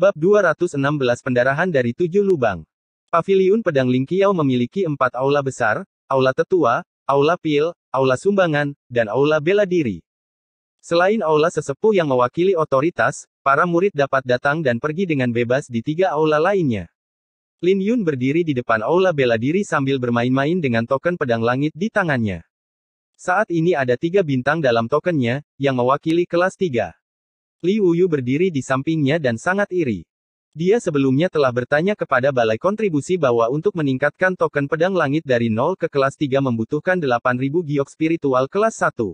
Bab 216 Pendarahan dari Tujuh Lubang Paviliun Pedang Lingkiau memiliki empat aula besar, aula tetua, aula pil, aula sumbangan, dan aula bela diri. Selain aula sesepuh yang mewakili otoritas, para murid dapat datang dan pergi dengan bebas di tiga aula lainnya. Lin Yun berdiri di depan aula bela diri sambil bermain-main dengan token pedang langit di tangannya. Saat ini ada tiga bintang dalam tokennya, yang mewakili kelas tiga Li Wuyu berdiri di sampingnya dan sangat iri. Dia sebelumnya telah bertanya kepada balai kontribusi bahwa untuk meningkatkan token pedang langit dari 0 ke kelas 3 membutuhkan 8000 giok spiritual kelas 1.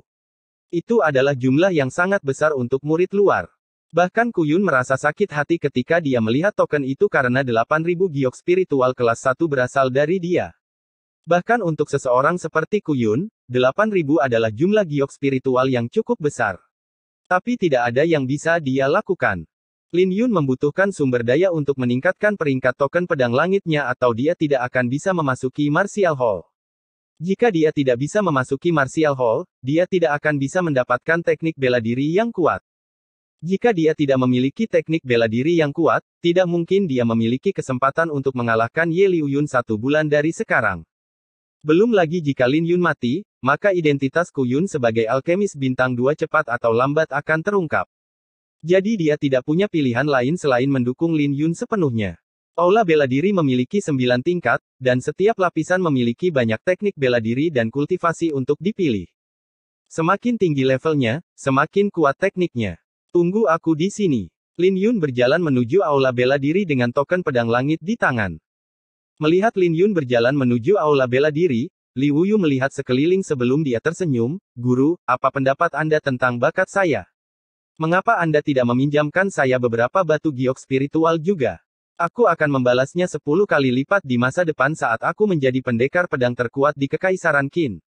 Itu adalah jumlah yang sangat besar untuk murid luar. Bahkan Kuyun merasa sakit hati ketika dia melihat token itu karena 8000 giok spiritual kelas 1 berasal dari dia. Bahkan untuk seseorang seperti Kuyun, 8000 adalah jumlah giok spiritual yang cukup besar. Tapi tidak ada yang bisa dia lakukan. Lin Yun membutuhkan sumber daya untuk meningkatkan peringkat token pedang langitnya atau dia tidak akan bisa memasuki Martial Hall. Jika dia tidak bisa memasuki Martial Hall, dia tidak akan bisa mendapatkan teknik bela diri yang kuat. Jika dia tidak memiliki teknik bela diri yang kuat, tidak mungkin dia memiliki kesempatan untuk mengalahkan Ye Liu satu bulan dari sekarang. Belum lagi jika Lin Yun mati, maka identitas Ku Yun sebagai alkemis bintang dua cepat atau lambat akan terungkap. Jadi dia tidak punya pilihan lain selain mendukung Lin Yun sepenuhnya. Aula bela diri memiliki sembilan tingkat, dan setiap lapisan memiliki banyak teknik bela diri dan kultivasi untuk dipilih. Semakin tinggi levelnya, semakin kuat tekniknya. Tunggu aku di sini. Lin Yun berjalan menuju aula bela diri dengan token pedang langit di tangan. Melihat Lin Yun berjalan menuju aula bela diri, Li Wuyu melihat sekeliling sebelum dia tersenyum, Guru, apa pendapat Anda tentang bakat saya? Mengapa Anda tidak meminjamkan saya beberapa batu giok spiritual juga? Aku akan membalasnya sepuluh kali lipat di masa depan saat aku menjadi pendekar pedang terkuat di Kekaisaran Qin.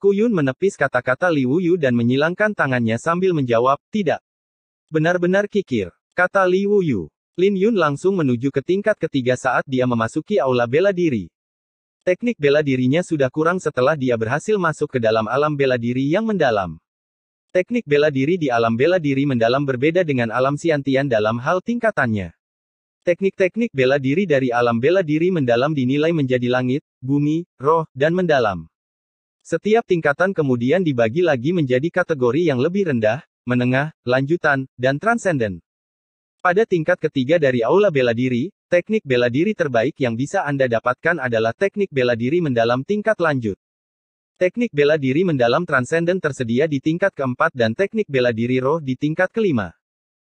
Kuyun menepis kata-kata Li Wuyu dan menyilangkan tangannya sambil menjawab, tidak. Benar-benar kikir, kata Li Wuyu. Lin Yun langsung menuju ke tingkat ketiga saat dia memasuki aula bela diri. Teknik bela dirinya sudah kurang setelah dia berhasil masuk ke dalam alam bela diri yang mendalam. Teknik bela diri di alam bela diri mendalam berbeda dengan alam siantian dalam hal tingkatannya. Teknik-teknik bela diri dari alam bela diri mendalam dinilai menjadi langit, bumi, roh, dan mendalam. Setiap tingkatan kemudian dibagi lagi menjadi kategori yang lebih rendah, menengah, lanjutan, dan transenden. Pada tingkat ketiga dari aula bela diri, teknik bela diri terbaik yang bisa Anda dapatkan adalah teknik bela diri mendalam tingkat lanjut. Teknik bela diri mendalam transenden tersedia di tingkat keempat dan teknik bela diri roh di tingkat kelima.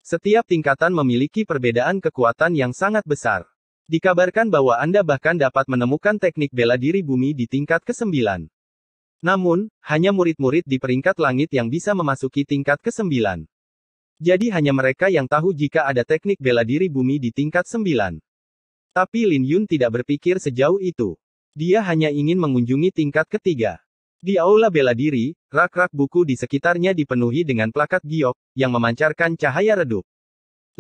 Setiap tingkatan memiliki perbedaan kekuatan yang sangat besar. Dikabarkan bahwa Anda bahkan dapat menemukan teknik bela diri bumi di tingkat ke-9. Namun, hanya murid-murid di peringkat langit yang bisa memasuki tingkat ke-9. Jadi hanya mereka yang tahu jika ada teknik bela diri bumi di tingkat 9. Tapi Lin Yun tidak berpikir sejauh itu. Dia hanya ingin mengunjungi tingkat ketiga. Di aula bela diri, rak-rak buku di sekitarnya dipenuhi dengan plakat giok, yang memancarkan cahaya redup.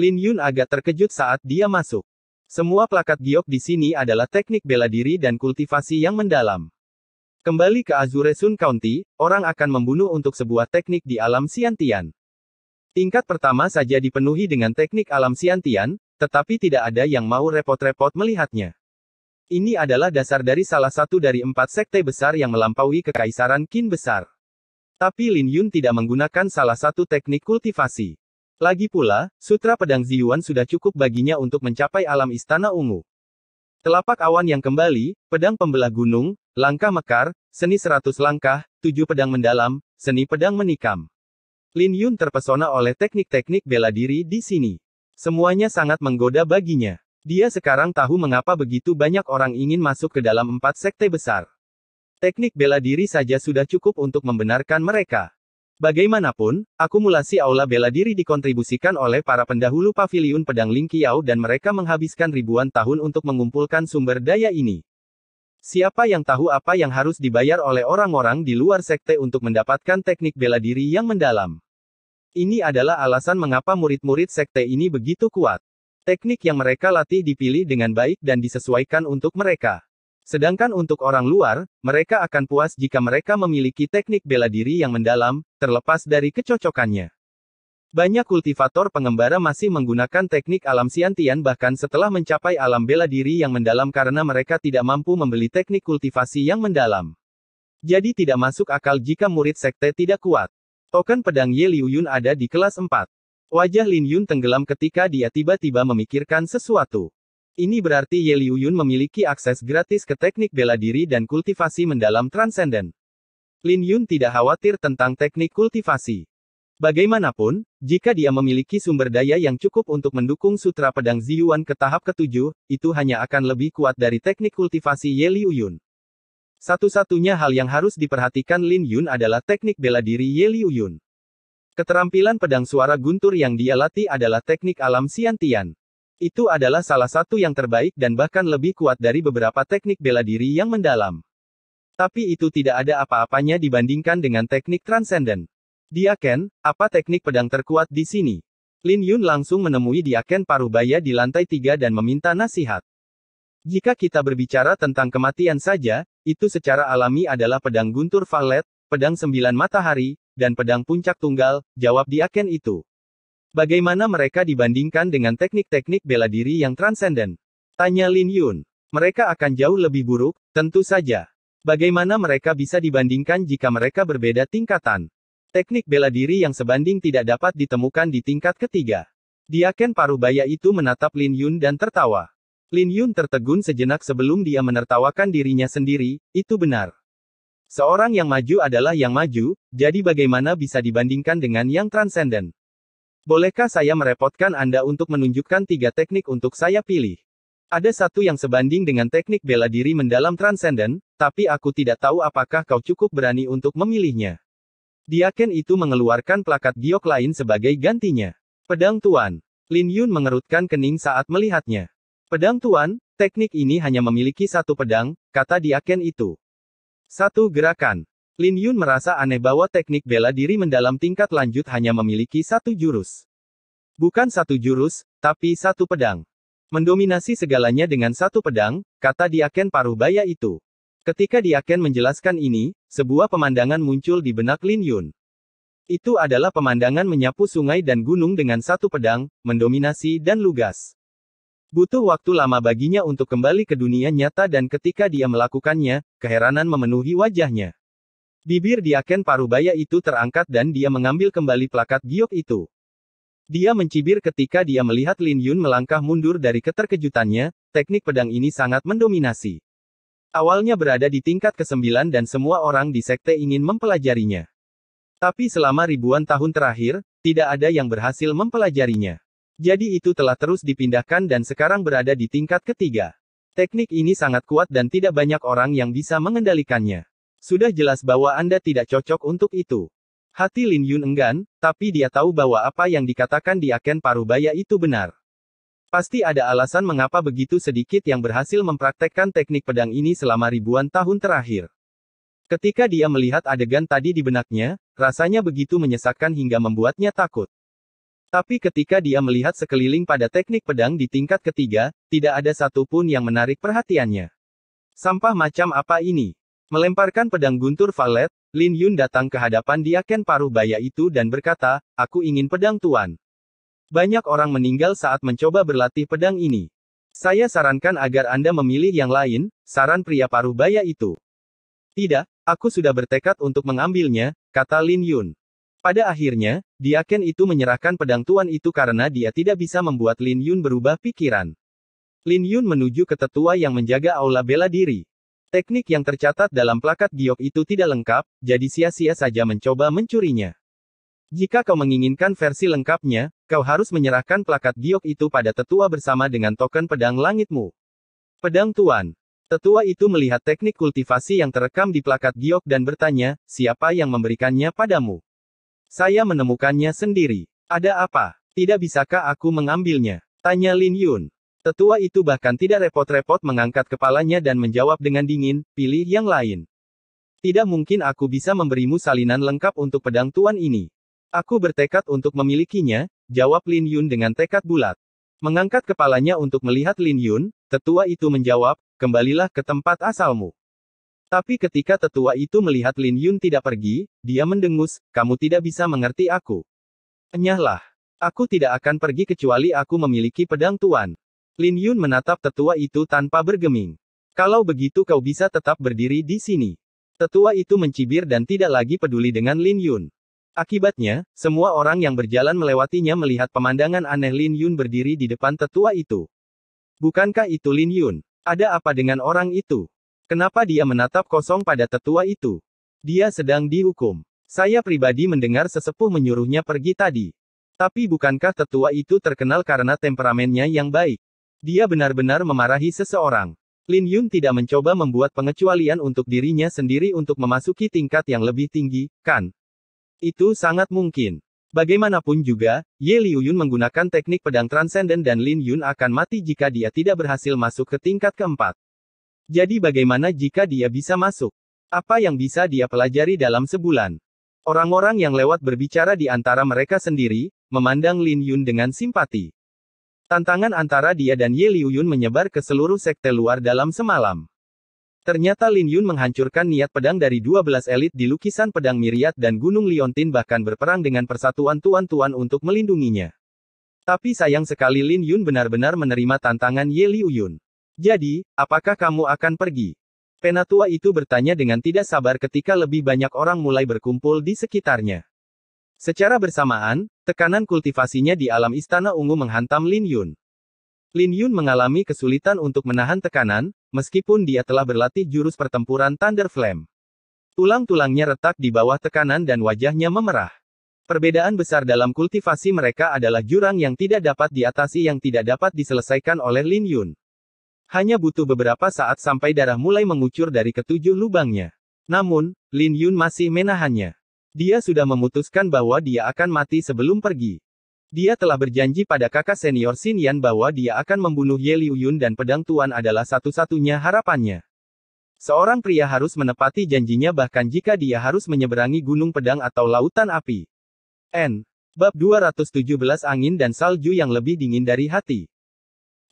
Lin Yun agak terkejut saat dia masuk. Semua plakat giok di sini adalah teknik bela diri dan kultivasi yang mendalam. Kembali ke Azure Sun County, orang akan membunuh untuk sebuah teknik di alam Siantian. Tingkat pertama saja dipenuhi dengan teknik alam siantian, tetapi tidak ada yang mau repot-repot melihatnya. Ini adalah dasar dari salah satu dari empat sekte besar yang melampaui kekaisaran Qin besar. Tapi Lin Yun tidak menggunakan salah satu teknik kultivasi. Lagi pula, sutra pedang Ziyuan sudah cukup baginya untuk mencapai alam istana ungu. Telapak awan yang kembali, pedang pembelah gunung, langkah mekar, seni seratus langkah, tujuh pedang mendalam, seni pedang menikam. Lin Yun terpesona oleh teknik-teknik bela diri di sini. Semuanya sangat menggoda baginya. Dia sekarang tahu mengapa begitu banyak orang ingin masuk ke dalam empat sekte besar. Teknik bela diri saja sudah cukup untuk membenarkan mereka. Bagaimanapun, akumulasi aula bela diri dikontribusikan oleh para pendahulu Pavilion pedang Ling Lingqiao dan mereka menghabiskan ribuan tahun untuk mengumpulkan sumber daya ini. Siapa yang tahu apa yang harus dibayar oleh orang-orang di luar sekte untuk mendapatkan teknik bela diri yang mendalam? Ini adalah alasan mengapa murid-murid sekte ini begitu kuat. Teknik yang mereka latih dipilih dengan baik dan disesuaikan untuk mereka. Sedangkan untuk orang luar, mereka akan puas jika mereka memiliki teknik bela diri yang mendalam, terlepas dari kecocokannya. Banyak kultivator pengembara masih menggunakan teknik alam siantian bahkan setelah mencapai alam bela diri yang mendalam karena mereka tidak mampu membeli teknik kultivasi yang mendalam. Jadi tidak masuk akal jika murid sekte tidak kuat. Token pedang Ye Liu Yun ada di kelas 4. Wajah Lin Yun tenggelam ketika dia tiba-tiba memikirkan sesuatu. Ini berarti Ye Liu Yun memiliki akses gratis ke teknik bela diri dan kultivasi mendalam transenden. Lin Yun tidak khawatir tentang teknik kultivasi. Bagaimanapun, jika dia memiliki sumber daya yang cukup untuk mendukung sutra pedang Ziyuan ke tahap ketujuh, itu hanya akan lebih kuat dari teknik kultivasi Ye Liu Yun. Satu-satunya hal yang harus diperhatikan Lin Yun adalah teknik bela diri Ye Liu Yun. Keterampilan pedang suara guntur yang dia latih adalah teknik alam Tian. Itu adalah salah satu yang terbaik dan bahkan lebih kuat dari beberapa teknik bela diri yang mendalam. Tapi itu tidak ada apa-apanya dibandingkan dengan teknik transenden. Dia Ken, apa teknik pedang terkuat di sini? Lin Yun langsung menemui Dia Ken Parubaya di lantai tiga dan meminta nasihat. Jika kita berbicara tentang kematian saja, itu secara alami adalah pedang guntur valet, pedang sembilan matahari, dan pedang puncak tunggal, jawab Diaken itu. Bagaimana mereka dibandingkan dengan teknik-teknik bela diri yang transenden? Tanya Lin Yun. Mereka akan jauh lebih buruk, tentu saja. Bagaimana mereka bisa dibandingkan jika mereka berbeda tingkatan? Teknik bela diri yang sebanding tidak dapat ditemukan di tingkat ketiga. Diaken Parubaya itu menatap Lin Yun dan tertawa. Lin Yun tertegun sejenak sebelum dia menertawakan dirinya sendiri, itu benar. Seorang yang maju adalah yang maju, jadi bagaimana bisa dibandingkan dengan yang transenden? Bolehkah saya merepotkan Anda untuk menunjukkan tiga teknik untuk saya pilih? Ada satu yang sebanding dengan teknik bela diri mendalam transenden, tapi aku tidak tahu apakah kau cukup berani untuk memilihnya. Diaken itu mengeluarkan plakat giok lain sebagai gantinya. Pedang Tuan. Lin Yun mengerutkan kening saat melihatnya. Pedang Tuan, teknik ini hanya memiliki satu pedang, kata Diaken itu. Satu gerakan. Lin Yun merasa aneh bahwa teknik bela diri mendalam tingkat lanjut hanya memiliki satu jurus. Bukan satu jurus, tapi satu pedang. Mendominasi segalanya dengan satu pedang, kata Diaken Parubaya itu. Ketika Diaken menjelaskan ini, sebuah pemandangan muncul di benak Lin Yun. Itu adalah pemandangan menyapu sungai dan gunung dengan satu pedang, mendominasi dan lugas. Butuh waktu lama baginya untuk kembali ke dunia nyata dan ketika dia melakukannya, keheranan memenuhi wajahnya. Bibir Diaken Parubaya itu terangkat dan dia mengambil kembali plakat giok itu. Dia mencibir ketika dia melihat Lin Yun melangkah mundur dari keterkejutannya, teknik pedang ini sangat mendominasi. Awalnya berada di tingkat ke-9 dan semua orang di sekte ingin mempelajarinya. Tapi selama ribuan tahun terakhir, tidak ada yang berhasil mempelajarinya. Jadi itu telah terus dipindahkan dan sekarang berada di tingkat ketiga. Teknik ini sangat kuat dan tidak banyak orang yang bisa mengendalikannya. Sudah jelas bahwa Anda tidak cocok untuk itu. Hati Lin Yun enggan, tapi dia tahu bahwa apa yang dikatakan di Aken Parubaya itu benar. Pasti ada alasan mengapa begitu sedikit yang berhasil mempraktekkan teknik pedang ini selama ribuan tahun terakhir. Ketika dia melihat adegan tadi di benaknya, rasanya begitu menyesakkan hingga membuatnya takut. Tapi ketika dia melihat sekeliling pada teknik pedang di tingkat ketiga, tidak ada satupun yang menarik perhatiannya. Sampah macam apa ini? Melemparkan pedang guntur valet, Lin Yun datang ke hadapan dia Ken paruh baya itu dan berkata, aku ingin pedang tuan. Banyak orang meninggal saat mencoba berlatih pedang ini. Saya sarankan agar Anda memilih yang lain, saran pria paruh baya itu. Tidak, aku sudah bertekad untuk mengambilnya, kata Lin Yun. Pada akhirnya, Diaken itu menyerahkan pedang tuan itu karena dia tidak bisa membuat Lin Yun berubah pikiran. Lin Yun menuju ke tetua yang menjaga aula bela diri. Teknik yang tercatat dalam plakat giok itu tidak lengkap, jadi sia-sia saja mencoba mencurinya. Jika kau menginginkan versi lengkapnya, kau harus menyerahkan plakat giok itu pada tetua bersama dengan token pedang langitmu. Pedang Tuan. Tetua itu melihat teknik kultivasi yang terekam di plakat giok dan bertanya, siapa yang memberikannya padamu? Saya menemukannya sendiri. Ada apa? Tidak bisakah aku mengambilnya? Tanya Lin Yun. Tetua itu bahkan tidak repot-repot mengangkat kepalanya dan menjawab dengan dingin, pilih yang lain. Tidak mungkin aku bisa memberimu salinan lengkap untuk pedang tuan ini. Aku bertekad untuk memilikinya, jawab Lin Yun dengan tekad bulat. Mengangkat kepalanya untuk melihat Lin Yun, tetua itu menjawab, kembalilah ke tempat asalmu. Tapi ketika tetua itu melihat Lin Yun tidak pergi, dia mendengus, kamu tidak bisa mengerti aku. Enyahlah. Aku tidak akan pergi kecuali aku memiliki pedang tuan. Lin Yun menatap tetua itu tanpa bergeming. Kalau begitu kau bisa tetap berdiri di sini. Tetua itu mencibir dan tidak lagi peduli dengan Lin Yun. Akibatnya, semua orang yang berjalan melewatinya melihat pemandangan aneh Lin Yun berdiri di depan tetua itu. Bukankah itu Lin Yun? Ada apa dengan orang itu? Kenapa dia menatap kosong pada tetua itu? Dia sedang dihukum. Saya pribadi mendengar sesepuh menyuruhnya pergi tadi. Tapi bukankah tetua itu terkenal karena temperamennya yang baik? Dia benar-benar memarahi seseorang. Lin Yun tidak mencoba membuat pengecualian untuk dirinya sendiri untuk memasuki tingkat yang lebih tinggi, kan? Itu sangat mungkin. Bagaimanapun juga, Ye Liuyun menggunakan teknik pedang transenden dan Lin Yun akan mati jika dia tidak berhasil masuk ke tingkat keempat. Jadi bagaimana jika dia bisa masuk? Apa yang bisa dia pelajari dalam sebulan? Orang-orang yang lewat berbicara di antara mereka sendiri, memandang Lin Yun dengan simpati. Tantangan antara dia dan Ye Liu Yun menyebar ke seluruh sekte luar dalam semalam. Ternyata Lin Yun menghancurkan niat pedang dari 12 elit di lukisan pedang Miriat dan Gunung Liontin bahkan berperang dengan persatuan tuan-tuan untuk melindunginya. Tapi sayang sekali Lin Yun benar-benar menerima tantangan Ye Liu Yun. Jadi, apakah kamu akan pergi? Penatua itu bertanya dengan tidak sabar ketika lebih banyak orang mulai berkumpul di sekitarnya. Secara bersamaan, tekanan kultivasinya di alam istana ungu menghantam Lin Yun. Lin Yun mengalami kesulitan untuk menahan tekanan, meskipun dia telah berlatih jurus pertempuran Thunder Flame. Tulang-tulangnya retak di bawah tekanan dan wajahnya memerah. Perbedaan besar dalam kultivasi mereka adalah jurang yang tidak dapat diatasi yang tidak dapat diselesaikan oleh Lin Yun. Hanya butuh beberapa saat sampai darah mulai mengucur dari ketujuh lubangnya. Namun, Lin Yun masih menahannya. Dia sudah memutuskan bahwa dia akan mati sebelum pergi. Dia telah berjanji pada kakak senior Xin Yan bahwa dia akan membunuh Ye Liu Yun dan pedang tuan adalah satu-satunya harapannya. Seorang pria harus menepati janjinya bahkan jika dia harus menyeberangi gunung pedang atau lautan api. N. Bab 217 Angin dan Salju yang lebih dingin dari hati.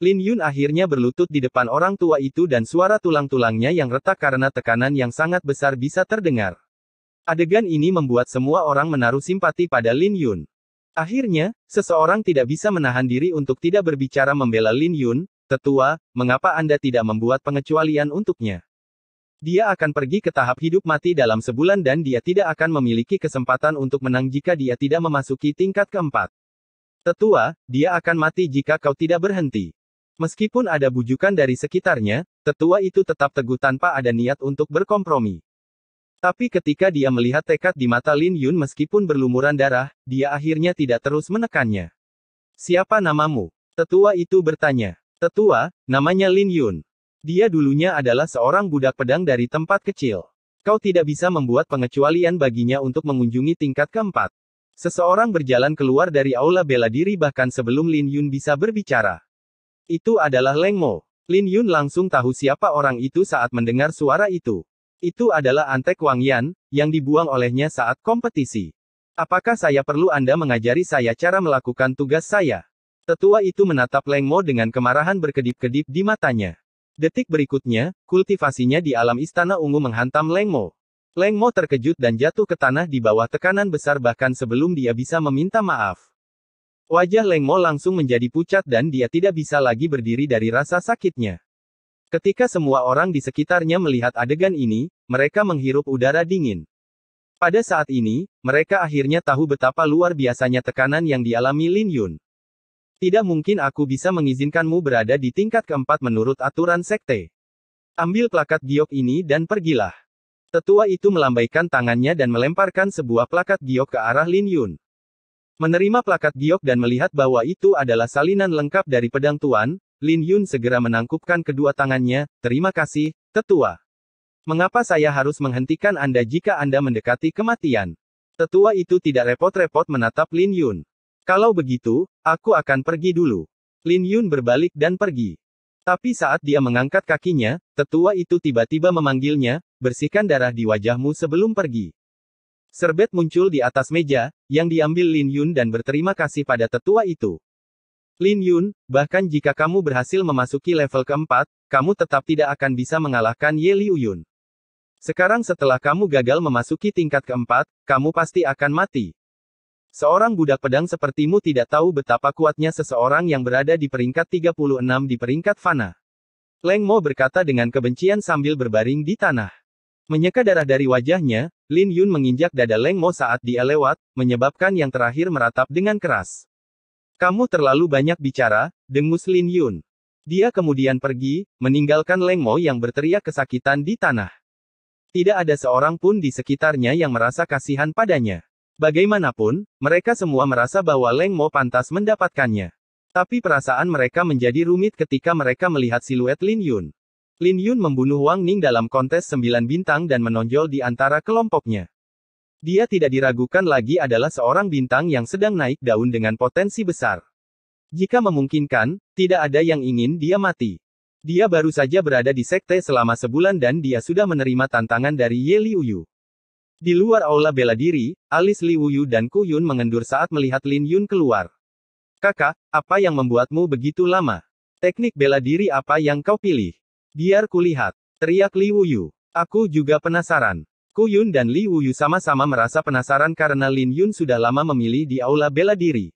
Lin Yun akhirnya berlutut di depan orang tua itu dan suara tulang-tulangnya yang retak karena tekanan yang sangat besar bisa terdengar. Adegan ini membuat semua orang menaruh simpati pada Lin Yun. Akhirnya, seseorang tidak bisa menahan diri untuk tidak berbicara membela Lin Yun, tetua, mengapa Anda tidak membuat pengecualian untuknya? Dia akan pergi ke tahap hidup mati dalam sebulan dan dia tidak akan memiliki kesempatan untuk menang jika dia tidak memasuki tingkat keempat. Tetua, dia akan mati jika kau tidak berhenti. Meskipun ada bujukan dari sekitarnya, tetua itu tetap teguh tanpa ada niat untuk berkompromi. Tapi ketika dia melihat tekad di mata Lin Yun meskipun berlumuran darah, dia akhirnya tidak terus menekannya. Siapa namamu? Tetua itu bertanya. Tetua, namanya Lin Yun. Dia dulunya adalah seorang budak pedang dari tempat kecil. Kau tidak bisa membuat pengecualian baginya untuk mengunjungi tingkat keempat. Seseorang berjalan keluar dari aula bela diri bahkan sebelum Lin Yun bisa berbicara. Itu adalah Leng Mo. Lin Yun langsung tahu siapa orang itu saat mendengar suara itu. Itu adalah Antek Wang Yan, yang dibuang olehnya saat kompetisi. Apakah saya perlu Anda mengajari saya cara melakukan tugas saya? Tetua itu menatap Leng Mo dengan kemarahan berkedip-kedip di matanya. Detik berikutnya, kultivasinya di alam istana ungu menghantam Leng Mo. Leng Mo terkejut dan jatuh ke tanah di bawah tekanan besar bahkan sebelum dia bisa meminta maaf. Wajah Leng Mo langsung menjadi pucat dan dia tidak bisa lagi berdiri dari rasa sakitnya. Ketika semua orang di sekitarnya melihat adegan ini, mereka menghirup udara dingin. Pada saat ini, mereka akhirnya tahu betapa luar biasanya tekanan yang dialami Lin Yun. Tidak mungkin aku bisa mengizinkanmu berada di tingkat keempat menurut aturan sekte. Ambil plakat giok ini dan pergilah. Tetua itu melambaikan tangannya dan melemparkan sebuah plakat giok ke arah Lin Yun. Menerima plakat giok dan melihat bahwa itu adalah salinan lengkap dari pedang tuan, Lin Yun segera menangkupkan kedua tangannya, terima kasih, tetua. Mengapa saya harus menghentikan Anda jika Anda mendekati kematian? Tetua itu tidak repot-repot menatap Lin Yun. Kalau begitu, aku akan pergi dulu. Lin Yun berbalik dan pergi. Tapi saat dia mengangkat kakinya, tetua itu tiba-tiba memanggilnya, bersihkan darah di wajahmu sebelum pergi. Serbet muncul di atas meja, yang diambil Lin Yun dan berterima kasih pada tetua itu. Lin Yun, bahkan jika kamu berhasil memasuki level keempat, kamu tetap tidak akan bisa mengalahkan Ye Liu Yun. Sekarang setelah kamu gagal memasuki tingkat keempat, kamu pasti akan mati. Seorang budak pedang sepertimu tidak tahu betapa kuatnya seseorang yang berada di peringkat 36 di peringkat fana. Leng Mo berkata dengan kebencian sambil berbaring di tanah. Menyeka darah dari wajahnya, Lin Yun menginjak dada Leng Mo saat dia lewat, menyebabkan yang terakhir meratap dengan keras. Kamu terlalu banyak bicara, dengus Lin Yun. Dia kemudian pergi, meninggalkan Leng Mo yang berteriak kesakitan di tanah. Tidak ada seorang pun di sekitarnya yang merasa kasihan padanya. Bagaimanapun, mereka semua merasa bahwa Leng Mo pantas mendapatkannya. Tapi perasaan mereka menjadi rumit ketika mereka melihat siluet Lin Yun. Lin Yun membunuh Wang Ning dalam kontes sembilan bintang dan menonjol di antara kelompoknya. Dia tidak diragukan lagi adalah seorang bintang yang sedang naik daun dengan potensi besar. Jika memungkinkan, tidak ada yang ingin dia mati. Dia baru saja berada di sekte selama sebulan dan dia sudah menerima tantangan dari Ye Li Uyu. Di luar aula bela diri, alis Li Uyu dan Ku Yun mengendur saat melihat Lin Yun keluar. Kakak, apa yang membuatmu begitu lama? Teknik bela diri apa yang kau pilih? Biar kulihat. Teriak Li Wuyu. Aku juga penasaran. Ku Yun dan Li Wuyu sama-sama merasa penasaran karena Lin Yun sudah lama memilih di aula bela diri.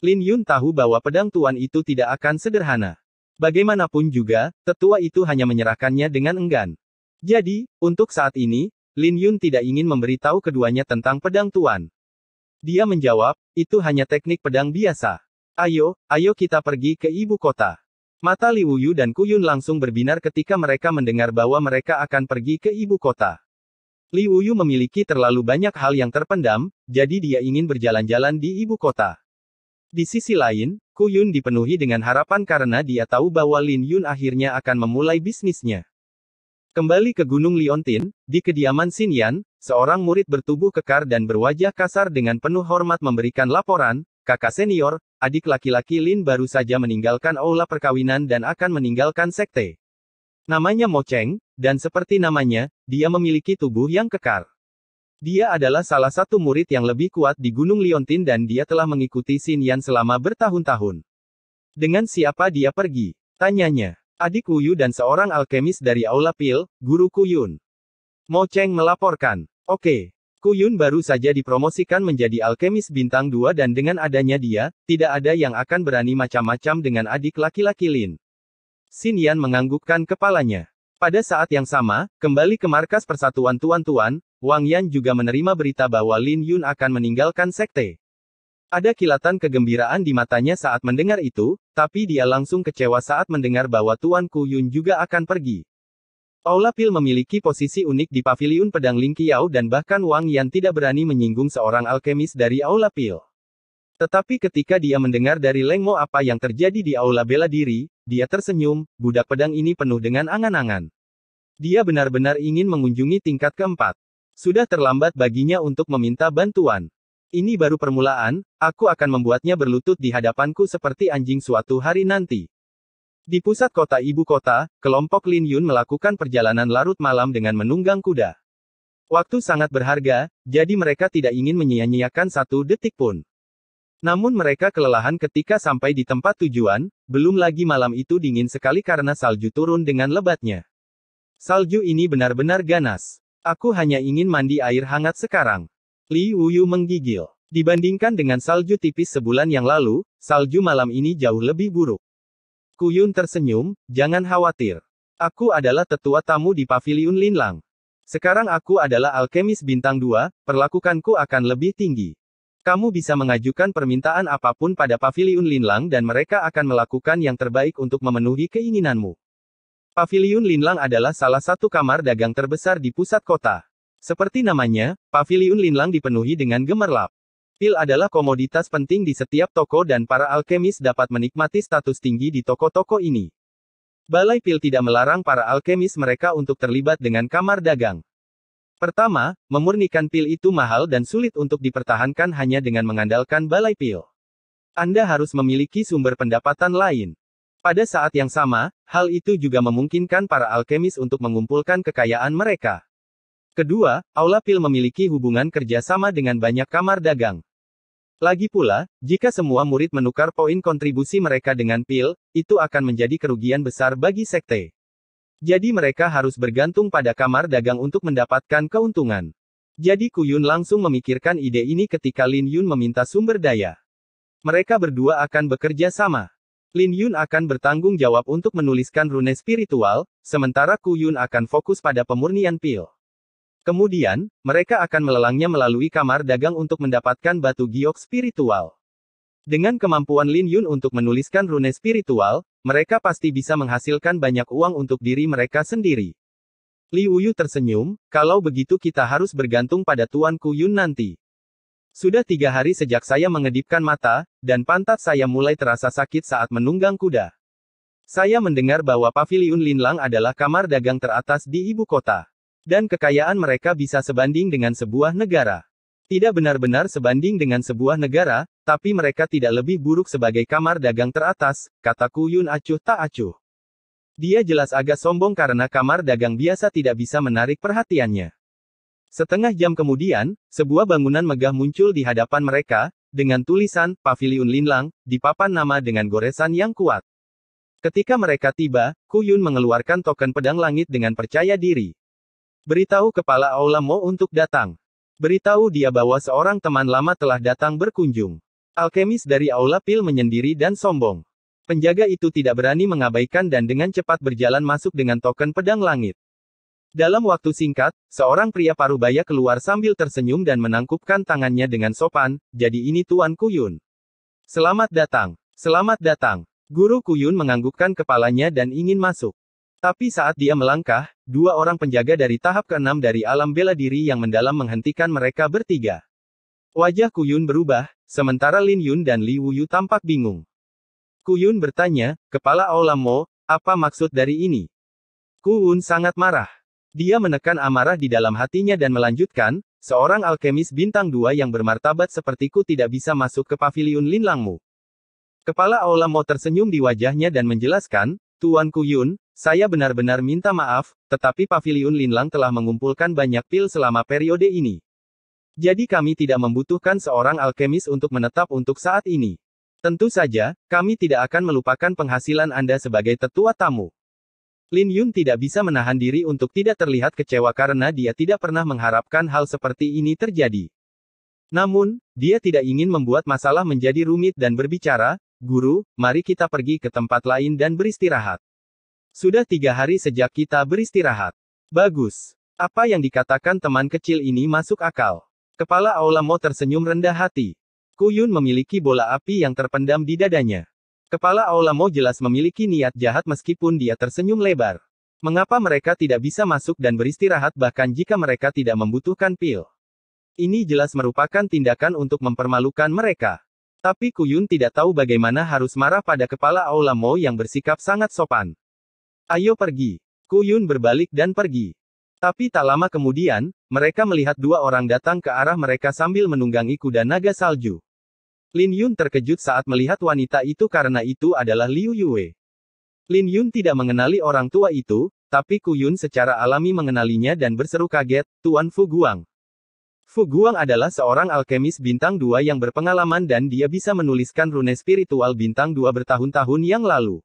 Lin Yun tahu bahwa pedang tuan itu tidak akan sederhana. Bagaimanapun juga, tetua itu hanya menyerahkannya dengan enggan. Jadi, untuk saat ini, Lin Yun tidak ingin memberitahu keduanya tentang pedang tuan. Dia menjawab, itu hanya teknik pedang biasa. Ayo, ayo kita pergi ke ibu kota. Mata Liuyu Wuyu dan Kuyun langsung berbinar ketika mereka mendengar bahwa mereka akan pergi ke ibu kota. Liuyu Wuyu memiliki terlalu banyak hal yang terpendam, jadi dia ingin berjalan-jalan di ibu kota. Di sisi lain, Kuyun dipenuhi dengan harapan karena dia tahu bahwa Lin Yun akhirnya akan memulai bisnisnya. Kembali ke Gunung Liontin, di kediaman Xin Yan, seorang murid bertubuh kekar dan berwajah kasar dengan penuh hormat memberikan laporan, kakak senior, adik laki-laki Lin baru saja meninggalkan aula perkawinan dan akan meninggalkan sekte. Namanya Mo Cheng, dan seperti namanya, dia memiliki tubuh yang kekar. Dia adalah salah satu murid yang lebih kuat di Gunung Liontin dan dia telah mengikuti Xin Yan selama bertahun-tahun. Dengan siapa dia pergi? Tanyanya. Adik Yu dan seorang alkemis dari Aula Pil, Guru Kuyun. Mo Cheng melaporkan. Oke, Kuyun baru saja dipromosikan menjadi alkemis bintang 2 dan dengan adanya dia, tidak ada yang akan berani macam-macam dengan adik laki-laki Lin. Xin Yan menganggukkan kepalanya. Pada saat yang sama, kembali ke markas persatuan tuan-tuan, Wang Yan juga menerima berita bahwa Lin Yun akan meninggalkan sekte. Ada kilatan kegembiraan di matanya saat mendengar itu, tapi dia langsung kecewa saat mendengar bahwa Tuan Kuyun juga akan pergi. Paula Pil memiliki posisi unik di paviliun pedang Ling Qiao dan bahkan Wang Yan tidak berani menyinggung seorang alkemis dari Aula Pil. Tetapi ketika dia mendengar dari Leng Mo apa yang terjadi di Aula Bela Diri, dia tersenyum, budak pedang ini penuh dengan angan-angan. Dia benar-benar ingin mengunjungi tingkat keempat. Sudah terlambat baginya untuk meminta bantuan. Ini baru permulaan, aku akan membuatnya berlutut di hadapanku seperti anjing suatu hari nanti. Di pusat kota ibu kota, kelompok Lin Yun melakukan perjalanan larut malam dengan menunggang kuda. Waktu sangat berharga, jadi mereka tidak ingin menyia-nyiakan satu detik pun. Namun mereka kelelahan ketika sampai di tempat tujuan, belum lagi malam itu dingin sekali karena salju turun dengan lebatnya. Salju ini benar-benar ganas. Aku hanya ingin mandi air hangat sekarang. Li Wuyu menggigil. Dibandingkan dengan salju tipis sebulan yang lalu, salju malam ini jauh lebih buruk. Kuyun tersenyum, jangan khawatir. Aku adalah tetua tamu di paviliun Linlang. Sekarang aku adalah alkemis bintang 2, perlakukanku akan lebih tinggi. Kamu bisa mengajukan permintaan apapun pada paviliun Linlang dan mereka akan melakukan yang terbaik untuk memenuhi keinginanmu. Paviliun Linlang adalah salah satu kamar dagang terbesar di pusat kota. Seperti namanya, paviliun Linlang dipenuhi dengan gemerlap. Pil adalah komoditas penting di setiap toko dan para alkemis dapat menikmati status tinggi di toko-toko ini. Balai Pil tidak melarang para alkemis mereka untuk terlibat dengan kamar dagang. Pertama, memurnikan pil itu mahal dan sulit untuk dipertahankan hanya dengan mengandalkan balai pil. Anda harus memiliki sumber pendapatan lain. Pada saat yang sama, hal itu juga memungkinkan para alkemis untuk mengumpulkan kekayaan mereka. Kedua, Aula Pil memiliki hubungan kerjasama dengan banyak kamar dagang. Lagi pula, jika semua murid menukar poin kontribusi mereka dengan pil, itu akan menjadi kerugian besar bagi sekte. Jadi mereka harus bergantung pada kamar dagang untuk mendapatkan keuntungan. Jadi Kuyun langsung memikirkan ide ini ketika Lin Yun meminta sumber daya. Mereka berdua akan bekerja sama. Lin Yun akan bertanggung jawab untuk menuliskan rune spiritual, sementara Kuyun akan fokus pada pemurnian pil. Kemudian, mereka akan melelangnya melalui kamar dagang untuk mendapatkan batu giok spiritual. Dengan kemampuan Lin Yun untuk menuliskan rune spiritual, mereka pasti bisa menghasilkan banyak uang untuk diri mereka sendiri. Li Wuyu tersenyum, kalau begitu kita harus bergantung pada Tuan Ku Yun nanti. Sudah tiga hari sejak saya mengedipkan mata, dan pantat saya mulai terasa sakit saat menunggang kuda. Saya mendengar bahwa Paviliun Linlang adalah kamar dagang teratas di ibu kota. Dan kekayaan mereka bisa sebanding dengan sebuah negara. Tidak benar-benar sebanding dengan sebuah negara, tapi mereka tidak lebih buruk sebagai kamar dagang teratas, kata Kuyun acuh tak acuh. Dia jelas agak sombong karena kamar dagang biasa tidak bisa menarik perhatiannya. Setengah jam kemudian, sebuah bangunan megah muncul di hadapan mereka, dengan tulisan Paviliun Linlang di papan nama dengan goresan yang kuat. Ketika mereka tiba, Kuyun mengeluarkan token pedang langit dengan percaya diri. Beritahu kepala aula Mo untuk datang. Beritahu dia bahwa seorang teman lama telah datang berkunjung. Alkemis dari aula Pil menyendiri dan sombong. Penjaga itu tidak berani mengabaikan dan dengan cepat berjalan masuk dengan token pedang langit. Dalam waktu singkat, seorang pria paruh baya keluar sambil tersenyum dan menangkupkan tangannya dengan sopan, jadi ini Tuan Kuyun. Selamat datang, selamat datang. Guru Kuyun menganggukkan kepalanya dan ingin masuk. Tapi saat dia melangkah, dua orang penjaga dari tahap keenam dari alam bela diri yang mendalam menghentikan mereka bertiga. Wajah Kuyun berubah, sementara Lin Yun dan Li Wuyu tampak bingung. Kuyun bertanya, Kepala Aula Mo, apa maksud dari ini? Kuun sangat marah. Dia menekan amarah di dalam hatinya dan melanjutkan, seorang alkemis bintang dua yang bermartabat sepertiku tidak bisa masuk ke pavilion Lin Langmu. Kepala Aula Mo tersenyum di wajahnya dan menjelaskan, Tuan Kuyun, saya benar-benar minta maaf, tetapi Paviliun Linlang telah mengumpulkan banyak pil selama periode ini. Jadi kami tidak membutuhkan seorang alkemis untuk menetap untuk saat ini. Tentu saja, kami tidak akan melupakan penghasilan Anda sebagai tetua tamu. Lin Yun tidak bisa menahan diri untuk tidak terlihat kecewa karena dia tidak pernah mengharapkan hal seperti ini terjadi. Namun, dia tidak ingin membuat masalah menjadi rumit dan berbicara, Guru, mari kita pergi ke tempat lain dan beristirahat. Sudah tiga hari sejak kita beristirahat. Bagus. Apa yang dikatakan teman kecil ini masuk akal. Kepala Aula Mo tersenyum rendah hati. Kuyun memiliki bola api yang terpendam di dadanya. Kepala Aula Mo jelas memiliki niat jahat meskipun dia tersenyum lebar. Mengapa mereka tidak bisa masuk dan beristirahat bahkan jika mereka tidak membutuhkan pil? Ini jelas merupakan tindakan untuk mempermalukan mereka. Tapi Kuyun tidak tahu bagaimana harus marah pada kepala Aula Mo yang bersikap sangat sopan. Ayo pergi. Kuyun berbalik dan pergi. Tapi tak lama kemudian, mereka melihat dua orang datang ke arah mereka sambil menunggangi kuda naga salju. Lin Yun terkejut saat melihat wanita itu karena itu adalah Liu Yue. Lin Yun tidak mengenali orang tua itu, tapi Kuyun secara alami mengenalinya dan berseru kaget, Tuan Fu Guang. Fu Guang adalah seorang alkemis bintang dua yang berpengalaman dan dia bisa menuliskan rune spiritual bintang dua bertahun-tahun yang lalu.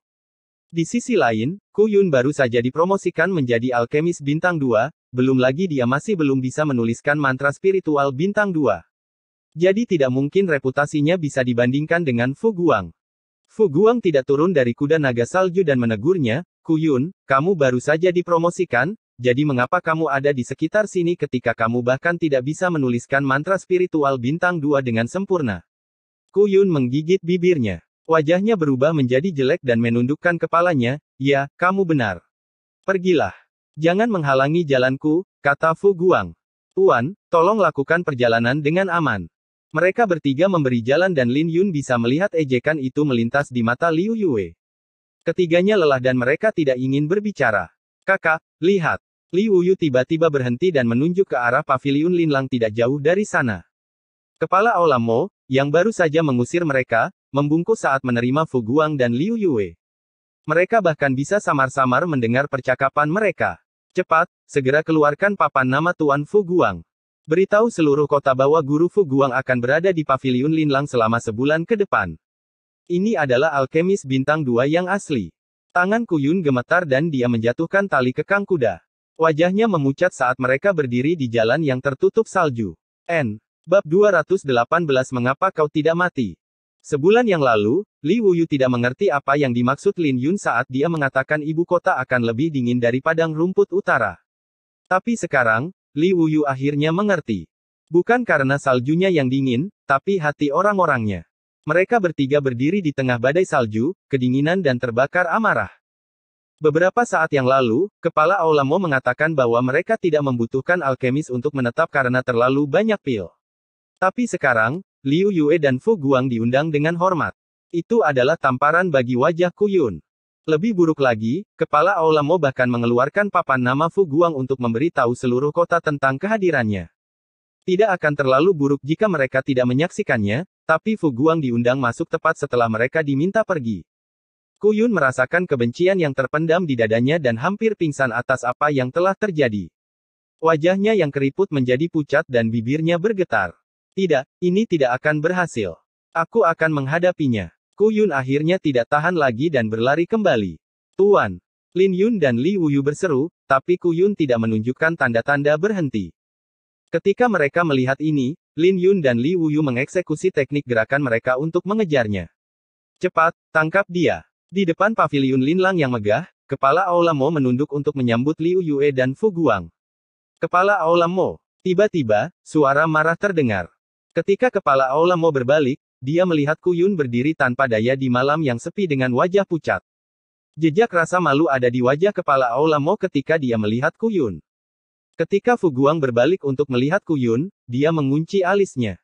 Di sisi lain, Ku Yun baru saja dipromosikan menjadi alkemis bintang dua, belum lagi dia masih belum bisa menuliskan mantra spiritual bintang dua. Jadi tidak mungkin reputasinya bisa dibandingkan dengan Fu Guang. Fu Guang tidak turun dari kuda naga salju dan menegurnya, Ku Yun, kamu baru saja dipromosikan, jadi mengapa kamu ada di sekitar sini ketika kamu bahkan tidak bisa menuliskan mantra spiritual bintang dua dengan sempurna? Kuyun menggigit bibirnya. Wajahnya berubah menjadi jelek dan menundukkan kepalanya, ya, kamu benar. Pergilah. Jangan menghalangi jalanku, kata Fu Guang. Tuan, tolong lakukan perjalanan dengan aman. Mereka bertiga memberi jalan dan Lin Yun bisa melihat ejekan itu melintas di mata Liu Yue. Ketiganya lelah dan mereka tidak ingin berbicara. Kakak, lihat. Li Wuyu tiba-tiba berhenti dan menunjuk ke arah paviliun Linlang tidak jauh dari sana. Kepala Aula Mo, yang baru saja mengusir mereka, membungkuk saat menerima Fu Guang dan Liu Yue. Mereka bahkan bisa samar-samar mendengar percakapan mereka. Cepat, segera keluarkan papan nama Tuan Fu Guang. Beritahu seluruh kota bahwa guru Fu Guang akan berada di paviliun Linlang selama sebulan ke depan. Ini adalah alkemis bintang dua yang asli. Tangan Kuyun gemetar dan dia menjatuhkan tali kekang kuda. Wajahnya memucat saat mereka berdiri di jalan yang tertutup salju. N. Bab 218 Mengapa Kau Tidak Mati? Sebulan yang lalu, Li Wuyu tidak mengerti apa yang dimaksud Lin Yun saat dia mengatakan ibu kota akan lebih dingin dari padang rumput utara. Tapi sekarang, Li Wuyu akhirnya mengerti. Bukan karena saljunya yang dingin, tapi hati orang-orangnya. Mereka bertiga berdiri di tengah badai salju, kedinginan dan terbakar amarah. Beberapa saat yang lalu, kepala Aula Mo mengatakan bahwa mereka tidak membutuhkan alkemis untuk menetap karena terlalu banyak pil. Tapi sekarang, Liu Yue dan Fu Guang diundang dengan hormat. Itu adalah tamparan bagi wajah Kuyun. Lebih buruk lagi, kepala Aula Mo bahkan mengeluarkan papan nama Fu Guang untuk memberitahu seluruh kota tentang kehadirannya. Tidak akan terlalu buruk jika mereka tidak menyaksikannya, tapi Fu Guang diundang masuk tepat setelah mereka diminta pergi. Kuyun merasakan kebencian yang terpendam di dadanya dan hampir pingsan atas apa yang telah terjadi. Wajahnya yang keriput menjadi pucat dan bibirnya bergetar. Tidak, ini tidak akan berhasil. Aku akan menghadapinya. Kuyun akhirnya tidak tahan lagi dan berlari kembali. Tuan, Lin Yun dan Li Wuyu berseru, tapi Kuyun tidak menunjukkan tanda-tanda berhenti. Ketika mereka melihat ini, Lin Yun dan Li Wuyu mengeksekusi teknik gerakan mereka untuk mengejarnya. Cepat, tangkap dia. Di depan paviliun Linlang yang megah, kepala Aula Mo menunduk untuk menyambut Liu Yue dan Fu Guang. Kepala Aula Mo, tiba-tiba, suara marah terdengar. Ketika kepala Aula Mo berbalik, dia melihat Kuyun berdiri tanpa daya di malam yang sepi dengan wajah pucat. Jejak rasa malu ada di wajah kepala Aula Mo ketika dia melihat Kuyun. Ketika Fu Guang berbalik untuk melihat Kuyun, dia mengunci alisnya.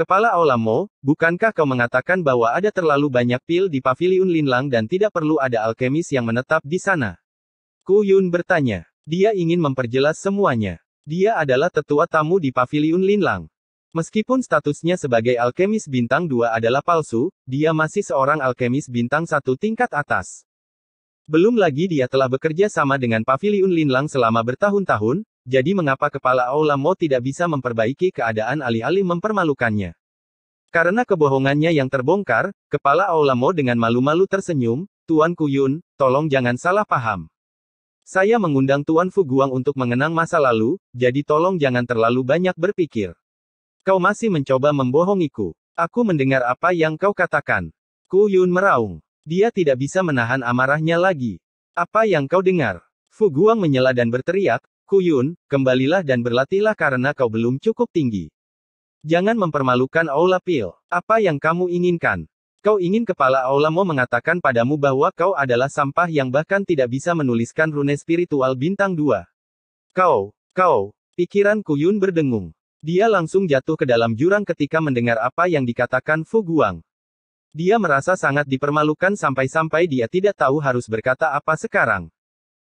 Kepala Mo, bukankah kau mengatakan bahwa ada terlalu banyak pil di paviliun Linlang dan tidak perlu ada alkemis yang menetap di sana? Ku Yun bertanya. Dia ingin memperjelas semuanya. Dia adalah tetua tamu di paviliun Linlang. Meskipun statusnya sebagai alkemis bintang 2 adalah palsu, dia masih seorang alkemis bintang satu tingkat atas. Belum lagi dia telah bekerja sama dengan Paviliun Linlang selama bertahun-tahun, jadi mengapa kepala aula Mo tidak bisa memperbaiki keadaan alih-alih mempermalukannya? Karena kebohongannya yang terbongkar, kepala aula Mo dengan malu-malu tersenyum, Tuan Kuyun, tolong jangan salah paham. Saya mengundang Tuan Fuguang untuk mengenang masa lalu, jadi tolong jangan terlalu banyak berpikir. Kau masih mencoba membohongiku. Aku mendengar apa yang kau katakan. Kuyun meraung. Dia tidak bisa menahan amarahnya lagi. Apa yang kau dengar? Fuguang menyela dan berteriak, Kuyun, kembalilah dan berlatihlah karena kau belum cukup tinggi. Jangan mempermalukan Aula Pil. Apa yang kamu inginkan? Kau ingin kepala Aula Mo mengatakan padamu bahwa kau adalah sampah yang bahkan tidak bisa menuliskan rune spiritual bintang 2. Kau, kau, pikiran Kuyun berdengung. Dia langsung jatuh ke dalam jurang ketika mendengar apa yang dikatakan Fu Guang. Dia merasa sangat dipermalukan sampai-sampai dia tidak tahu harus berkata apa sekarang.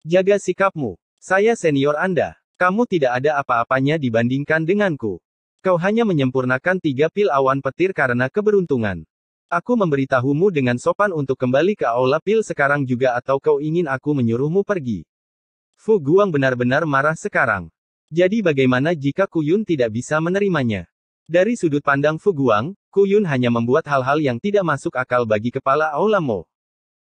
Jaga sikapmu. Saya senior Anda. Kamu tidak ada apa-apanya dibandingkan denganku. Kau hanya menyempurnakan tiga pil awan petir karena keberuntungan. Aku memberitahumu dengan sopan untuk kembali ke aula pil sekarang juga atau kau ingin aku menyuruhmu pergi. Fu Guang benar-benar marah sekarang. Jadi bagaimana jika Kuyun tidak bisa menerimanya? Dari sudut pandang Fu Guang, Kuyun hanya membuat hal-hal yang tidak masuk akal bagi kepala aula Mo.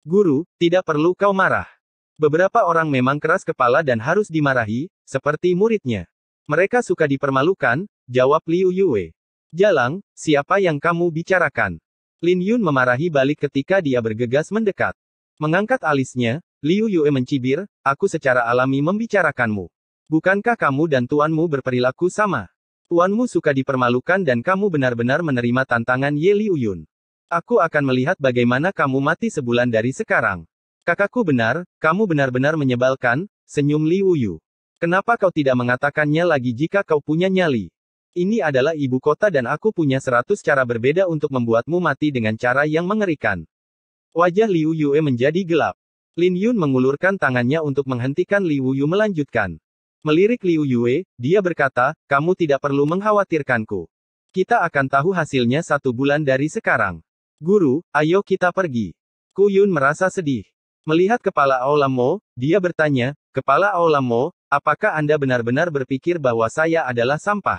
Guru, tidak perlu kau marah. Beberapa orang memang keras kepala dan harus dimarahi, seperti muridnya. Mereka suka dipermalukan, jawab Liu Yue. Jalang, siapa yang kamu bicarakan? Lin Yun memarahi balik ketika dia bergegas mendekat. Mengangkat alisnya, Liu Yue mencibir, aku secara alami membicarakanmu. Bukankah kamu dan tuanmu berperilaku sama? Tuanmu suka dipermalukan dan kamu benar-benar menerima tantangan Ye Liu Yun. Aku akan melihat bagaimana kamu mati sebulan dari sekarang. Kakakku benar, kamu benar-benar menyebalkan, senyum Li Wuyu. Kenapa kau tidak mengatakannya lagi jika kau punya nyali? Ini adalah ibu kota dan aku punya seratus cara berbeda untuk membuatmu mati dengan cara yang mengerikan. Wajah Liu Yue menjadi gelap. Lin Yun mengulurkan tangannya untuk menghentikan Liu Yu melanjutkan. Melirik Liu Yue, dia berkata, kamu tidak perlu mengkhawatirkanku. Kita akan tahu hasilnya satu bulan dari sekarang. Guru, ayo kita pergi. Ku Yun merasa sedih. Melihat kepala Aulamo, dia bertanya, Kepala Aulamo, apakah Anda benar-benar berpikir bahwa saya adalah sampah?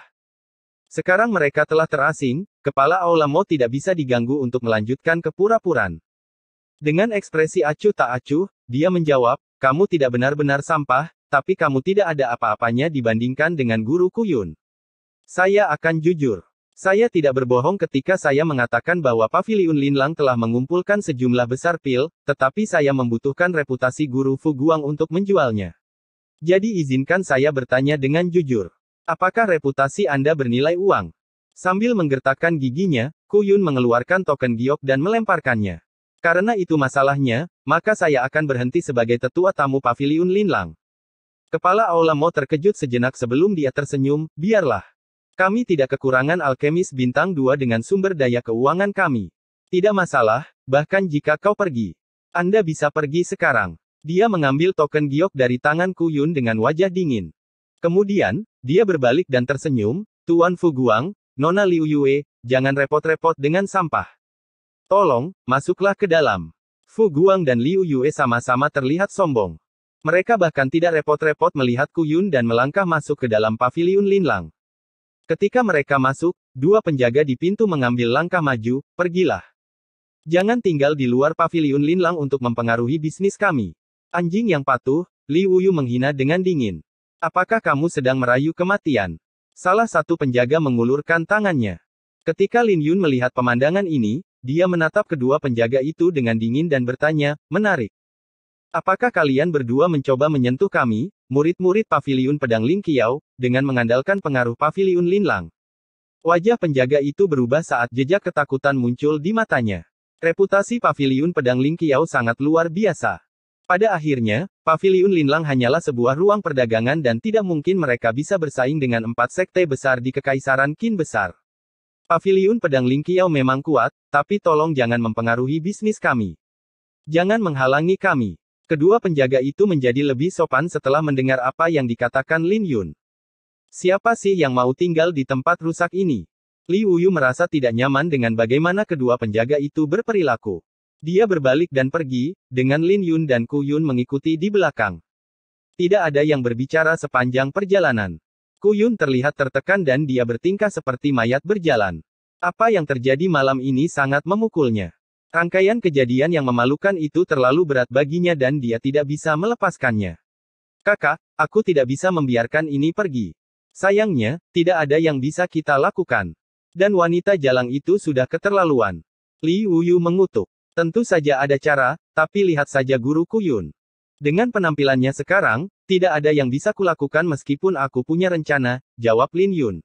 Sekarang mereka telah terasing, Kepala Aulamo tidak bisa diganggu untuk melanjutkan kepura-puran. Dengan ekspresi acuh tak acuh, dia menjawab, kamu tidak benar-benar sampah, tapi kamu tidak ada apa-apanya dibandingkan dengan guru Kuyun. Saya akan jujur. Saya tidak berbohong ketika saya mengatakan bahwa Pavilion Linlang telah mengumpulkan sejumlah besar pil, tetapi saya membutuhkan reputasi guru Fu Guang untuk menjualnya. Jadi izinkan saya bertanya dengan jujur. Apakah reputasi Anda bernilai uang? Sambil menggertakkan giginya, Kuyun mengeluarkan token giok dan melemparkannya. Karena itu masalahnya, maka saya akan berhenti sebagai tetua tamu Pavilion Linlang. Kepala Aula Mo terkejut sejenak sebelum dia tersenyum, biarlah. Kami tidak kekurangan alkemis bintang 2 dengan sumber daya keuangan kami. Tidak masalah, bahkan jika kau pergi. Anda bisa pergi sekarang. Dia mengambil token giok dari tangan Kuyun dengan wajah dingin. Kemudian, dia berbalik dan tersenyum, Tuan Fu Guang, Nona Liu Yue, jangan repot-repot dengan sampah. Tolong, masuklah ke dalam. Fu Guang dan Liu Yue sama-sama terlihat sombong. Mereka bahkan tidak repot-repot melihat Kuyun dan melangkah masuk ke dalam paviliun Linlang. Ketika mereka masuk, dua penjaga di pintu mengambil langkah maju, pergilah. Jangan tinggal di luar paviliun Linlang untuk mempengaruhi bisnis kami. Anjing yang patuh, Li Wuyu menghina dengan dingin. Apakah kamu sedang merayu kematian? Salah satu penjaga mengulurkan tangannya. Ketika Lin Yun melihat pemandangan ini, dia menatap kedua penjaga itu dengan dingin dan bertanya, menarik. Apakah kalian berdua mencoba menyentuh kami? Murid-murid Paviliun Pedang Ling Kiao, dengan mengandalkan pengaruh Paviliun Lin Lang. Wajah penjaga itu berubah saat jejak ketakutan muncul di matanya. Reputasi Paviliun Pedang Ling Kiao sangat luar biasa. Pada akhirnya, Paviliun Linlang hanyalah sebuah ruang perdagangan dan tidak mungkin mereka bisa bersaing dengan empat sekte besar di Kekaisaran Qin Besar. Paviliun Pedang Ling Kiao memang kuat, tapi tolong jangan mempengaruhi bisnis kami. Jangan menghalangi kami. Kedua penjaga itu menjadi lebih sopan setelah mendengar apa yang dikatakan Lin Yun. Siapa sih yang mau tinggal di tempat rusak ini? Li Wuyu merasa tidak nyaman dengan bagaimana kedua penjaga itu berperilaku. Dia berbalik dan pergi, dengan Lin Yun dan Ku Yun mengikuti di belakang. Tidak ada yang berbicara sepanjang perjalanan. Ku Yun terlihat tertekan dan dia bertingkah seperti mayat berjalan. Apa yang terjadi malam ini sangat memukulnya. Rangkaian kejadian yang memalukan itu terlalu berat baginya dan dia tidak bisa melepaskannya. Kakak, aku tidak bisa membiarkan ini pergi. Sayangnya, tidak ada yang bisa kita lakukan. Dan wanita jalang itu sudah keterlaluan. Li Wuyu mengutuk. Tentu saja ada cara, tapi lihat saja guru Kuyun. Dengan penampilannya sekarang, tidak ada yang bisa kulakukan meskipun aku punya rencana, jawab Lin Yun.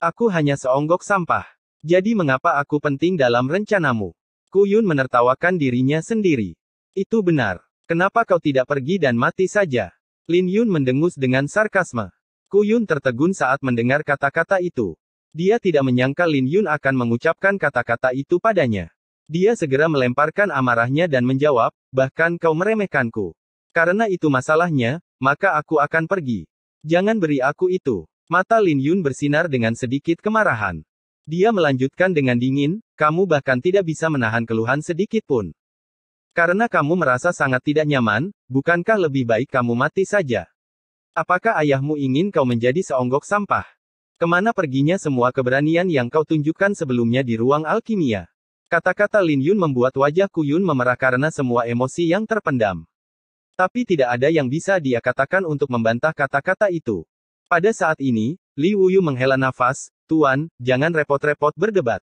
Aku hanya seonggok sampah. Jadi mengapa aku penting dalam rencanamu? Kuyun menertawakan dirinya sendiri. Itu benar. Kenapa kau tidak pergi dan mati saja? Lin Yun mendengus dengan sarkasme. Kuyun tertegun saat mendengar kata-kata itu. Dia tidak menyangka Lin Yun akan mengucapkan kata-kata itu padanya. Dia segera melemparkan amarahnya dan menjawab, bahkan kau meremehkanku. Karena itu masalahnya, maka aku akan pergi. Jangan beri aku itu. Mata Lin Yun bersinar dengan sedikit kemarahan. Dia melanjutkan dengan dingin, kamu bahkan tidak bisa menahan keluhan sedikit pun. Karena kamu merasa sangat tidak nyaman, bukankah lebih baik kamu mati saja? Apakah ayahmu ingin kau menjadi seonggok sampah? Kemana perginya semua keberanian yang kau tunjukkan sebelumnya di ruang alkimia? Kata-kata Lin Yun membuat wajah Kuyun memerah karena semua emosi yang terpendam. Tapi tidak ada yang bisa dia katakan untuk membantah kata-kata itu. Pada saat ini, Li Wuyu menghela nafas, Tuan, jangan repot-repot berdebat.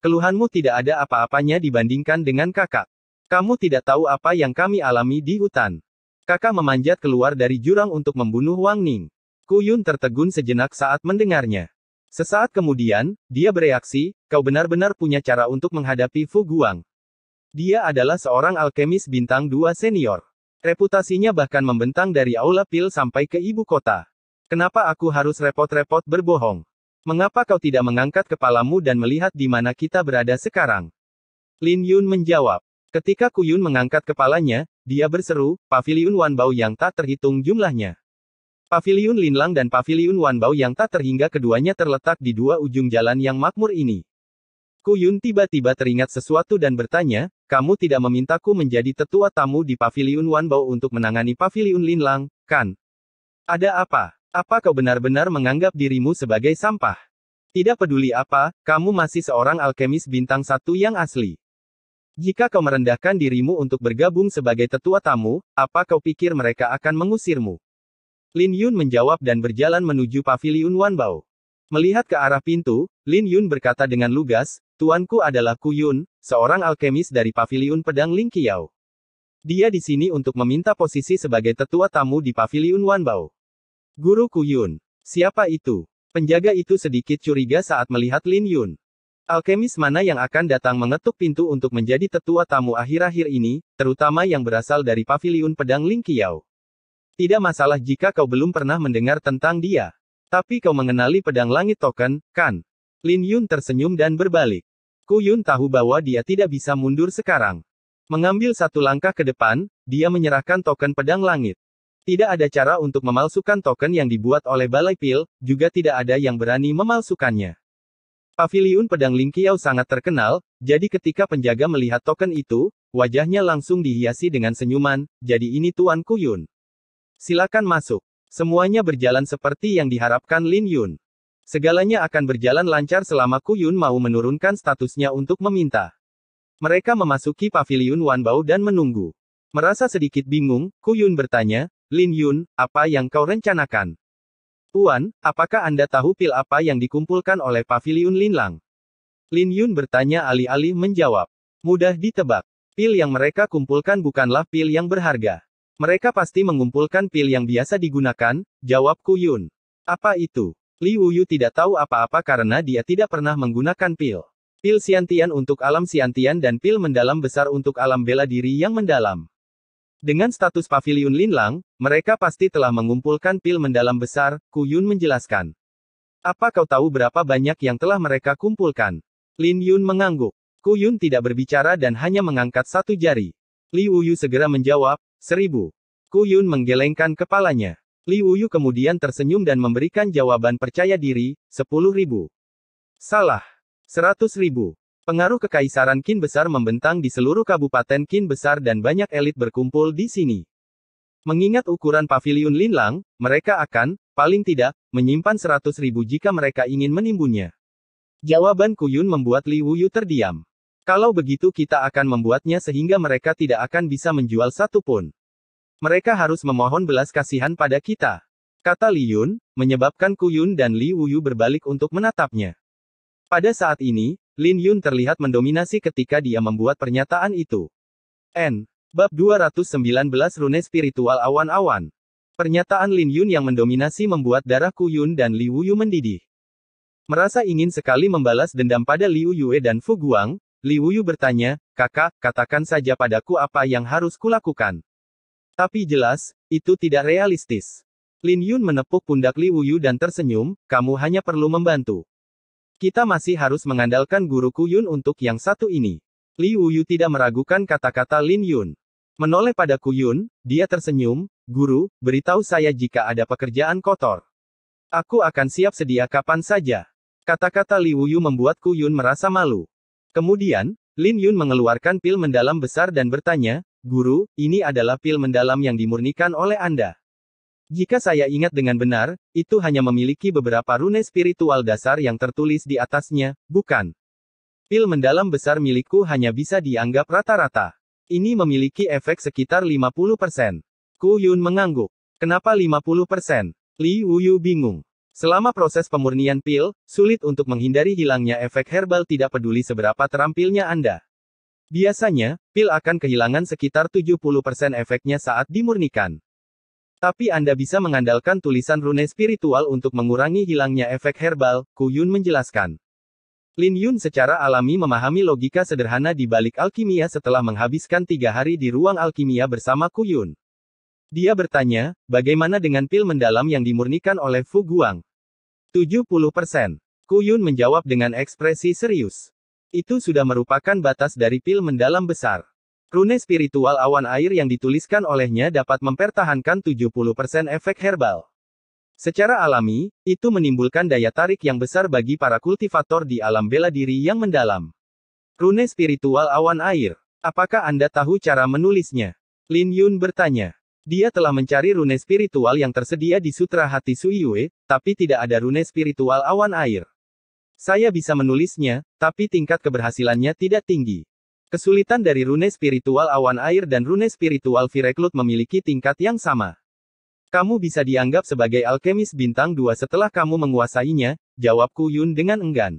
Keluhanmu tidak ada apa-apanya dibandingkan dengan kakak. Kamu tidak tahu apa yang kami alami di hutan. Kakak memanjat keluar dari jurang untuk membunuh Wang Ning. Kuyun tertegun sejenak saat mendengarnya. Sesaat kemudian, dia bereaksi, kau benar-benar punya cara untuk menghadapi Fu Guang. Dia adalah seorang alkemis bintang dua senior. Reputasinya bahkan membentang dari Aula Pil sampai ke ibu kota. Kenapa aku harus repot-repot berbohong? Mengapa kau tidak mengangkat kepalamu dan melihat di mana kita berada sekarang? Lin Yun menjawab. Ketika Kuyun mengangkat kepalanya, dia berseru, Paviliun Wanbao yang tak terhitung jumlahnya. Paviliun Linlang dan Paviliun Wanbao yang tak terhingga keduanya terletak di dua ujung jalan yang makmur ini. Kuyun tiba-tiba teringat sesuatu dan bertanya, kamu tidak memintaku menjadi tetua tamu di Paviliun Wanbao untuk menangani Paviliun Linlang, kan? Ada apa? Apa kau benar-benar menganggap dirimu sebagai sampah? Tidak peduli apa, kamu masih seorang alkemis bintang satu yang asli. Jika kau merendahkan dirimu untuk bergabung sebagai tetua tamu, apa kau pikir mereka akan mengusirmu? Lin Yun menjawab dan berjalan menuju pavilion Wan Bao. Melihat ke arah pintu, Lin Yun berkata dengan lugas, Tuanku adalah Ku Yun, seorang alkemis dari pavilion pedang Ling Qiao. Dia di sini untuk meminta posisi sebagai tetua tamu di pavilion Wan Bao. Guru Kuyun. Siapa itu? Penjaga itu sedikit curiga saat melihat Lin Yun. Alkemis mana yang akan datang mengetuk pintu untuk menjadi tetua tamu akhir-akhir ini, terutama yang berasal dari paviliun pedang Ling Qiao. Tidak masalah jika kau belum pernah mendengar tentang dia. Tapi kau mengenali pedang langit token, kan? Lin Yun tersenyum dan berbalik. Ku Yun tahu bahwa dia tidak bisa mundur sekarang. Mengambil satu langkah ke depan, dia menyerahkan token pedang langit. Tidak ada cara untuk memalsukan token yang dibuat oleh Balai Pil, juga tidak ada yang berani memalsukannya. Paviliun pedang Lingkiau sangat terkenal, jadi ketika penjaga melihat token itu, wajahnya langsung dihiasi dengan senyuman, jadi ini Tuan Kuyun. Silakan masuk. Semuanya berjalan seperti yang diharapkan Lin Yun. Segalanya akan berjalan lancar selama Kuyun mau menurunkan statusnya untuk meminta. Mereka memasuki paviliun Wanbao dan menunggu. Merasa sedikit bingung, Kuyun bertanya, Lin Yun, apa yang kau rencanakan? Tuan, apakah Anda tahu pil apa yang dikumpulkan oleh Paviliun Linlang? Lin Yun bertanya alih-alih menjawab. Mudah ditebak. Pil yang mereka kumpulkan bukanlah pil yang berharga. Mereka pasti mengumpulkan pil yang biasa digunakan, jawab Ku Yun. Apa itu? Li Wuyu tidak tahu apa-apa karena dia tidak pernah menggunakan pil. Pil siantian untuk alam siantian dan pil mendalam besar untuk alam bela diri yang mendalam. Dengan status pavilion Linlang, mereka pasti telah mengumpulkan pil mendalam besar, Kuyun menjelaskan. Apa kau tahu berapa banyak yang telah mereka kumpulkan? Lin Yun mengangguk. Kuyun tidak berbicara dan hanya mengangkat satu jari. Li Uyu segera menjawab, seribu. Kuyun menggelengkan kepalanya. Li Uyu kemudian tersenyum dan memberikan jawaban percaya diri, sepuluh ribu. Salah. Seratus ribu. Pengaruh kekaisaran Qin besar membentang di seluruh kabupaten Qin besar dan banyak elit berkumpul di sini. Mengingat ukuran paviliun Linlang, mereka akan, paling tidak, menyimpan 100 ribu jika mereka ingin menimbunnya. Jawaban Kuyun membuat Li Wuyu terdiam. Kalau begitu kita akan membuatnya sehingga mereka tidak akan bisa menjual satu pun. Mereka harus memohon belas kasihan pada kita. Kata Li Yun, menyebabkan Kuyun dan Li Wuyu berbalik untuk menatapnya. Pada saat ini, Lin Yun terlihat mendominasi ketika dia membuat pernyataan itu. N. Bab 219 Rune Spiritual Awan-Awan. Pernyataan Lin Yun yang mendominasi membuat darah Ku Yun dan Li Yu mendidih. Merasa ingin sekali membalas dendam pada Liu Yue dan Fu Guang, Li Yu bertanya, kakak, katakan saja padaku apa yang harus kulakukan. Tapi jelas, itu tidak realistis. Lin Yun menepuk pundak Li Yu dan tersenyum, kamu hanya perlu membantu. Kita masih harus mengandalkan Guru Kuyun untuk yang satu ini. Li Wuyu tidak meragukan kata-kata Lin Yun. Menoleh pada Kuyun, dia tersenyum, Guru, beritahu saya jika ada pekerjaan kotor. Aku akan siap sedia kapan saja. Kata-kata Li Wuyu membuat Kuyun merasa malu. Kemudian, Lin Yun mengeluarkan pil mendalam besar dan bertanya, Guru, ini adalah pil mendalam yang dimurnikan oleh Anda. Jika saya ingat dengan benar, itu hanya memiliki beberapa rune spiritual dasar yang tertulis di atasnya, bukan. Pil mendalam besar milikku hanya bisa dianggap rata-rata. Ini memiliki efek sekitar 50%. Ku Yun mengangguk. Kenapa 50%? Li Wuyu bingung. Selama proses pemurnian pil, sulit untuk menghindari hilangnya efek herbal tidak peduli seberapa terampilnya Anda. Biasanya, pil akan kehilangan sekitar 70% efeknya saat dimurnikan. Tapi Anda bisa mengandalkan tulisan rune spiritual untuk mengurangi hilangnya efek herbal, Ku menjelaskan. Lin Yun secara alami memahami logika sederhana di balik alkimia setelah menghabiskan tiga hari di ruang alkimia bersama Ku Dia bertanya, bagaimana dengan pil mendalam yang dimurnikan oleh Fu Guang? 70%. Ku Yun menjawab dengan ekspresi serius. Itu sudah merupakan batas dari pil mendalam besar. Rune spiritual awan air yang dituliskan olehnya dapat mempertahankan 70% efek herbal. Secara alami, itu menimbulkan daya tarik yang besar bagi para kultivator di alam bela diri yang mendalam. Rune spiritual awan air. Apakah Anda tahu cara menulisnya? Lin Yun bertanya. Dia telah mencari rune spiritual yang tersedia di Sutra Hati Suiyue, tapi tidak ada rune spiritual awan air. Saya bisa menulisnya, tapi tingkat keberhasilannya tidak tinggi. Kesulitan dari rune spiritual awan air dan rune spiritual Vireklut memiliki tingkat yang sama. Kamu bisa dianggap sebagai alkemis bintang dua setelah kamu menguasainya, jawab Kuyun dengan enggan.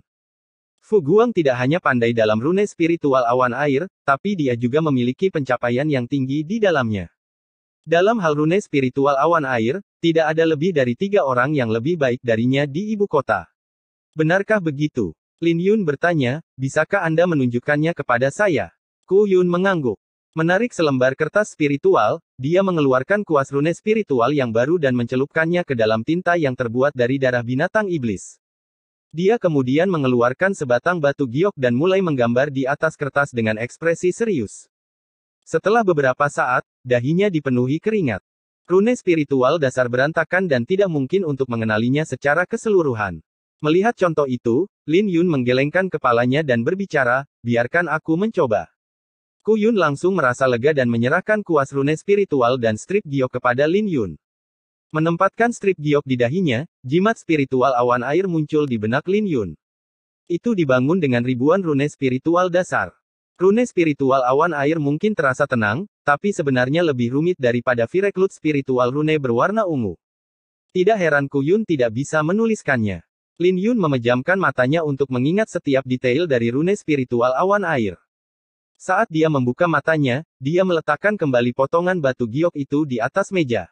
Fu Guang tidak hanya pandai dalam rune spiritual awan air, tapi dia juga memiliki pencapaian yang tinggi di dalamnya. Dalam hal rune spiritual awan air, tidak ada lebih dari tiga orang yang lebih baik darinya di ibu kota. Benarkah begitu? Lin Yun bertanya, bisakah Anda menunjukkannya kepada saya? Ku Yun mengangguk. Menarik selembar kertas spiritual, dia mengeluarkan kuas rune spiritual yang baru dan mencelupkannya ke dalam tinta yang terbuat dari darah binatang iblis. Dia kemudian mengeluarkan sebatang batu giok dan mulai menggambar di atas kertas dengan ekspresi serius. Setelah beberapa saat, dahinya dipenuhi keringat. Rune spiritual dasar berantakan dan tidak mungkin untuk mengenalinya secara keseluruhan. Melihat contoh itu, Lin Yun menggelengkan kepalanya dan berbicara, biarkan aku mencoba. Ku Yun langsung merasa lega dan menyerahkan kuas rune spiritual dan strip giok kepada Lin Yun. Menempatkan strip giok di dahinya, jimat spiritual awan air muncul di benak Lin Yun. Itu dibangun dengan ribuan rune spiritual dasar. Rune spiritual awan air mungkin terasa tenang, tapi sebenarnya lebih rumit daripada vireklut spiritual rune berwarna ungu. Tidak heran Kuyun tidak bisa menuliskannya. Lin Yun memejamkan matanya untuk mengingat setiap detail dari rune spiritual awan air. Saat dia membuka matanya, dia meletakkan kembali potongan batu giok itu di atas meja.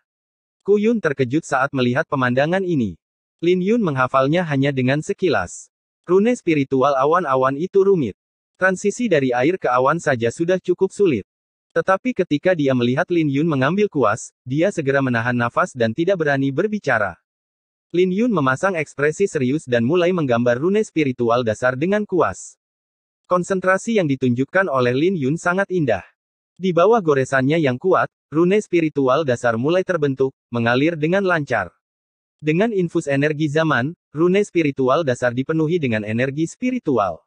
Kuyun terkejut saat melihat pemandangan ini. Lin Yun menghafalnya hanya dengan sekilas. Rune spiritual awan-awan itu rumit. Transisi dari air ke awan saja sudah cukup sulit. Tetapi ketika dia melihat Lin Yun mengambil kuas, dia segera menahan nafas dan tidak berani berbicara. Lin Yun memasang ekspresi serius dan mulai menggambar rune spiritual dasar dengan kuas. Konsentrasi yang ditunjukkan oleh Lin Yun sangat indah. Di bawah goresannya yang kuat, rune spiritual dasar mulai terbentuk, mengalir dengan lancar. Dengan infus energi zaman, rune spiritual dasar dipenuhi dengan energi spiritual.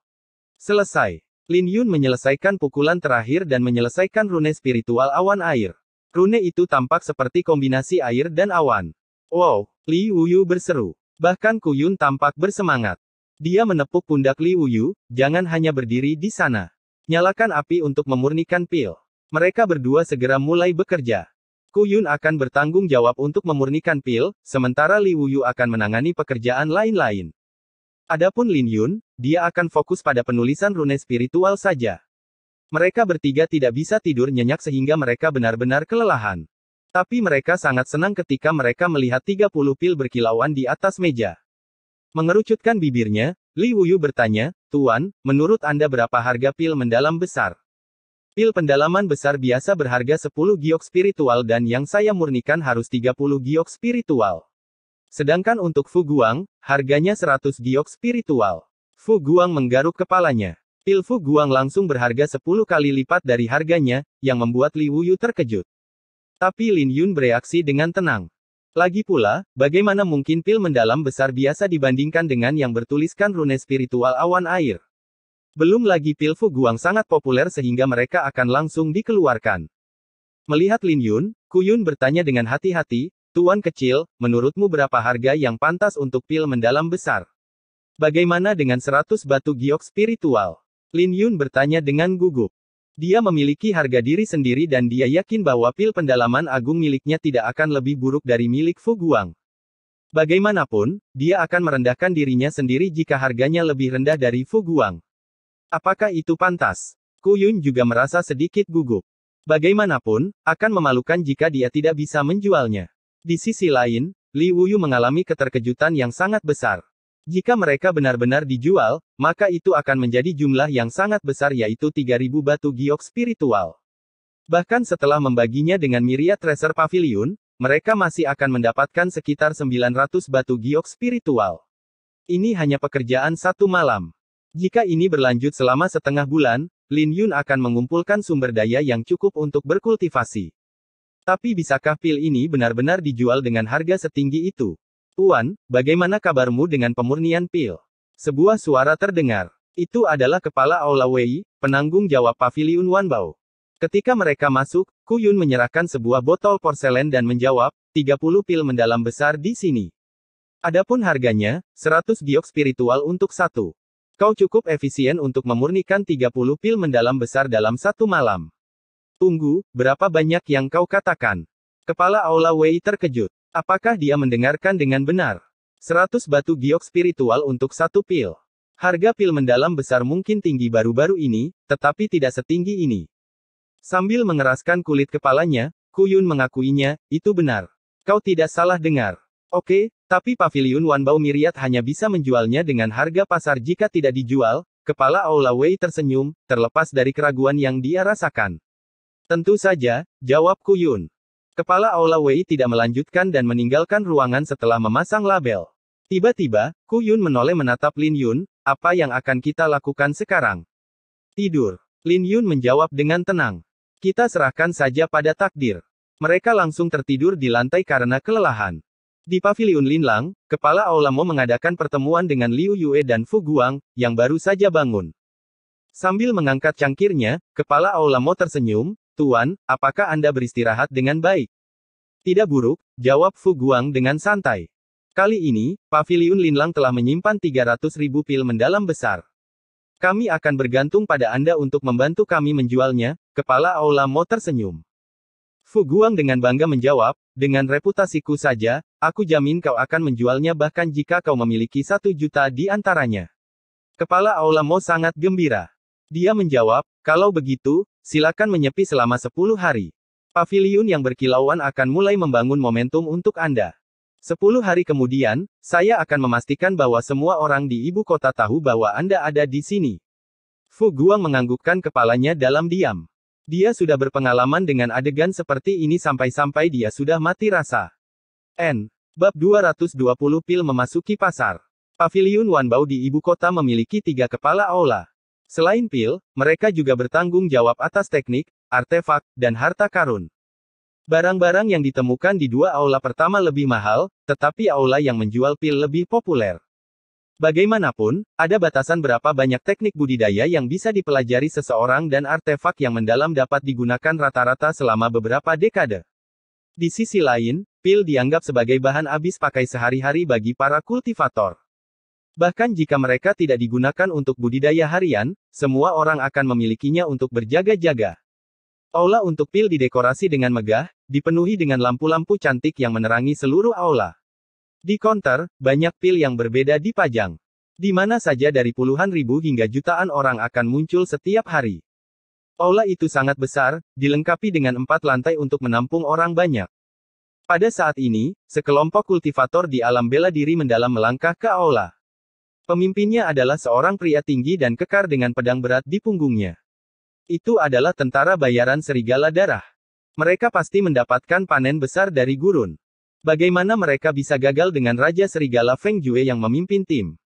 Selesai. Lin Yun menyelesaikan pukulan terakhir dan menyelesaikan rune spiritual awan air. Rune itu tampak seperti kombinasi air dan awan. Wow, Li Wuyu berseru. Bahkan Kuyun tampak bersemangat. Dia menepuk pundak Li Wuyu, jangan hanya berdiri di sana. Nyalakan api untuk memurnikan pil. Mereka berdua segera mulai bekerja. Kuyun akan bertanggung jawab untuk memurnikan pil, sementara Li Wuyu akan menangani pekerjaan lain-lain. Adapun Lin Yun, dia akan fokus pada penulisan rune spiritual saja. Mereka bertiga tidak bisa tidur nyenyak sehingga mereka benar-benar kelelahan. Tapi mereka sangat senang ketika mereka melihat 30 pil berkilauan di atas meja. Mengerucutkan bibirnya, Li Wuyu bertanya, Tuan, menurut Anda berapa harga pil mendalam besar? Pil pendalaman besar biasa berharga 10 giok spiritual dan yang saya murnikan harus 30 giok spiritual. Sedangkan untuk Fu Guang, harganya 100 giok spiritual. Fu Guang menggaruk kepalanya. Pil Fu Guang langsung berharga 10 kali lipat dari harganya, yang membuat Li Wuyu terkejut. Tapi Lin Yun bereaksi dengan tenang. Lagi pula, bagaimana mungkin pil mendalam besar biasa dibandingkan dengan yang bertuliskan rune spiritual awan air? Belum lagi pil Fu Guang sangat populer sehingga mereka akan langsung dikeluarkan. Melihat Lin Yun, Kuyun bertanya dengan hati-hati, Tuan kecil, menurutmu berapa harga yang pantas untuk pil mendalam besar? Bagaimana dengan seratus batu giok spiritual? Lin Yun bertanya dengan gugup. Dia memiliki harga diri sendiri dan dia yakin bahwa pil pendalaman agung miliknya tidak akan lebih buruk dari milik Fu Guang. Bagaimanapun, dia akan merendahkan dirinya sendiri jika harganya lebih rendah dari Fu Guang. Apakah itu pantas? Kuyun juga merasa sedikit gugup. Bagaimanapun, akan memalukan jika dia tidak bisa menjualnya. Di sisi lain, Li Wuyu mengalami keterkejutan yang sangat besar. Jika mereka benar-benar dijual, maka itu akan menjadi jumlah yang sangat besar yaitu 3000 batu giok spiritual. Bahkan setelah membaginya dengan Myriad Treasure Pavilion, mereka masih akan mendapatkan sekitar 900 batu giok spiritual. Ini hanya pekerjaan satu malam. Jika ini berlanjut selama setengah bulan, Lin Yun akan mengumpulkan sumber daya yang cukup untuk berkultivasi. Tapi bisakah pil ini benar-benar dijual dengan harga setinggi itu? Tuan, bagaimana kabarmu dengan pemurnian pil? Sebuah suara terdengar. Itu adalah kepala Aula Wei, penanggung jawab paviliun Wanbao. Ketika mereka masuk, Kuyun menyerahkan sebuah botol porselen dan menjawab, 30 pil mendalam besar di sini. Adapun harganya, 100 giok spiritual untuk satu. Kau cukup efisien untuk memurnikan 30 pil mendalam besar dalam satu malam. Tunggu, berapa banyak yang kau katakan? Kepala Aula Wei terkejut. Apakah dia mendengarkan dengan benar? 100 batu giok spiritual untuk satu pil. Harga pil mendalam besar mungkin tinggi baru-baru ini, tetapi tidak setinggi ini. Sambil mengeraskan kulit kepalanya, Kuyun mengakuinya, itu benar. Kau tidak salah dengar. Oke, tapi pavilion Wanbao Miriat hanya bisa menjualnya dengan harga pasar jika tidak dijual, kepala Aula Wei tersenyum, terlepas dari keraguan yang dia rasakan. Tentu saja, jawab Kuyun. Kepala Aula Wei tidak melanjutkan dan meninggalkan ruangan setelah memasang label. Tiba-tiba, Ku Yun menoleh menatap Lin Yun, apa yang akan kita lakukan sekarang? Tidur. Lin Yun menjawab dengan tenang. Kita serahkan saja pada takdir. Mereka langsung tertidur di lantai karena kelelahan. Di Paviliun Lang, Kepala Aula Mo mengadakan pertemuan dengan Liu Yue dan Fu Guang, yang baru saja bangun. Sambil mengangkat cangkirnya, Kepala Aula Mo tersenyum, Tuan, apakah Anda beristirahat dengan baik? Tidak buruk, jawab Fu Guang dengan santai. Kali ini, Paviliun Linlang telah menyimpan 300 ribu pil mendalam besar. Kami akan bergantung pada Anda untuk membantu kami menjualnya, kepala Aula Mo tersenyum. Fu Guang dengan bangga menjawab, dengan reputasiku saja, aku jamin kau akan menjualnya bahkan jika kau memiliki satu juta di antaranya. Kepala Aula Mo sangat gembira. Dia menjawab, kalau begitu, silakan menyepi selama 10 hari. Pavilion yang berkilauan akan mulai membangun momentum untuk Anda. 10 hari kemudian, saya akan memastikan bahwa semua orang di ibu kota tahu bahwa Anda ada di sini. Fu Guang menganggukkan kepalanya dalam diam. Dia sudah berpengalaman dengan adegan seperti ini sampai-sampai dia sudah mati rasa. N. Bab 220 Pil memasuki pasar. Paviliun Wanbao di ibu kota memiliki tiga kepala aula. Selain pil, mereka juga bertanggung jawab atas teknik, artefak, dan harta karun. Barang-barang yang ditemukan di dua aula pertama lebih mahal, tetapi aula yang menjual pil lebih populer. Bagaimanapun, ada batasan berapa banyak teknik budidaya yang bisa dipelajari seseorang dan artefak yang mendalam dapat digunakan rata-rata selama beberapa dekade. Di sisi lain, pil dianggap sebagai bahan habis pakai sehari-hari bagi para kultivator. Bahkan jika mereka tidak digunakan untuk budidaya harian, semua orang akan memilikinya untuk berjaga-jaga. Aula untuk pil didekorasi dengan megah, dipenuhi dengan lampu-lampu cantik yang menerangi seluruh aula. Di konter, banyak pil yang berbeda dipajang. Di mana saja dari puluhan ribu hingga jutaan orang akan muncul setiap hari. Aula itu sangat besar, dilengkapi dengan empat lantai untuk menampung orang banyak. Pada saat ini, sekelompok kultivator di alam bela diri mendalam melangkah ke aula. Pemimpinnya adalah seorang pria tinggi dan kekar dengan pedang berat di punggungnya. Itu adalah tentara bayaran serigala darah. Mereka pasti mendapatkan panen besar dari gurun. Bagaimana mereka bisa gagal dengan Raja Serigala Feng Jue yang memimpin tim?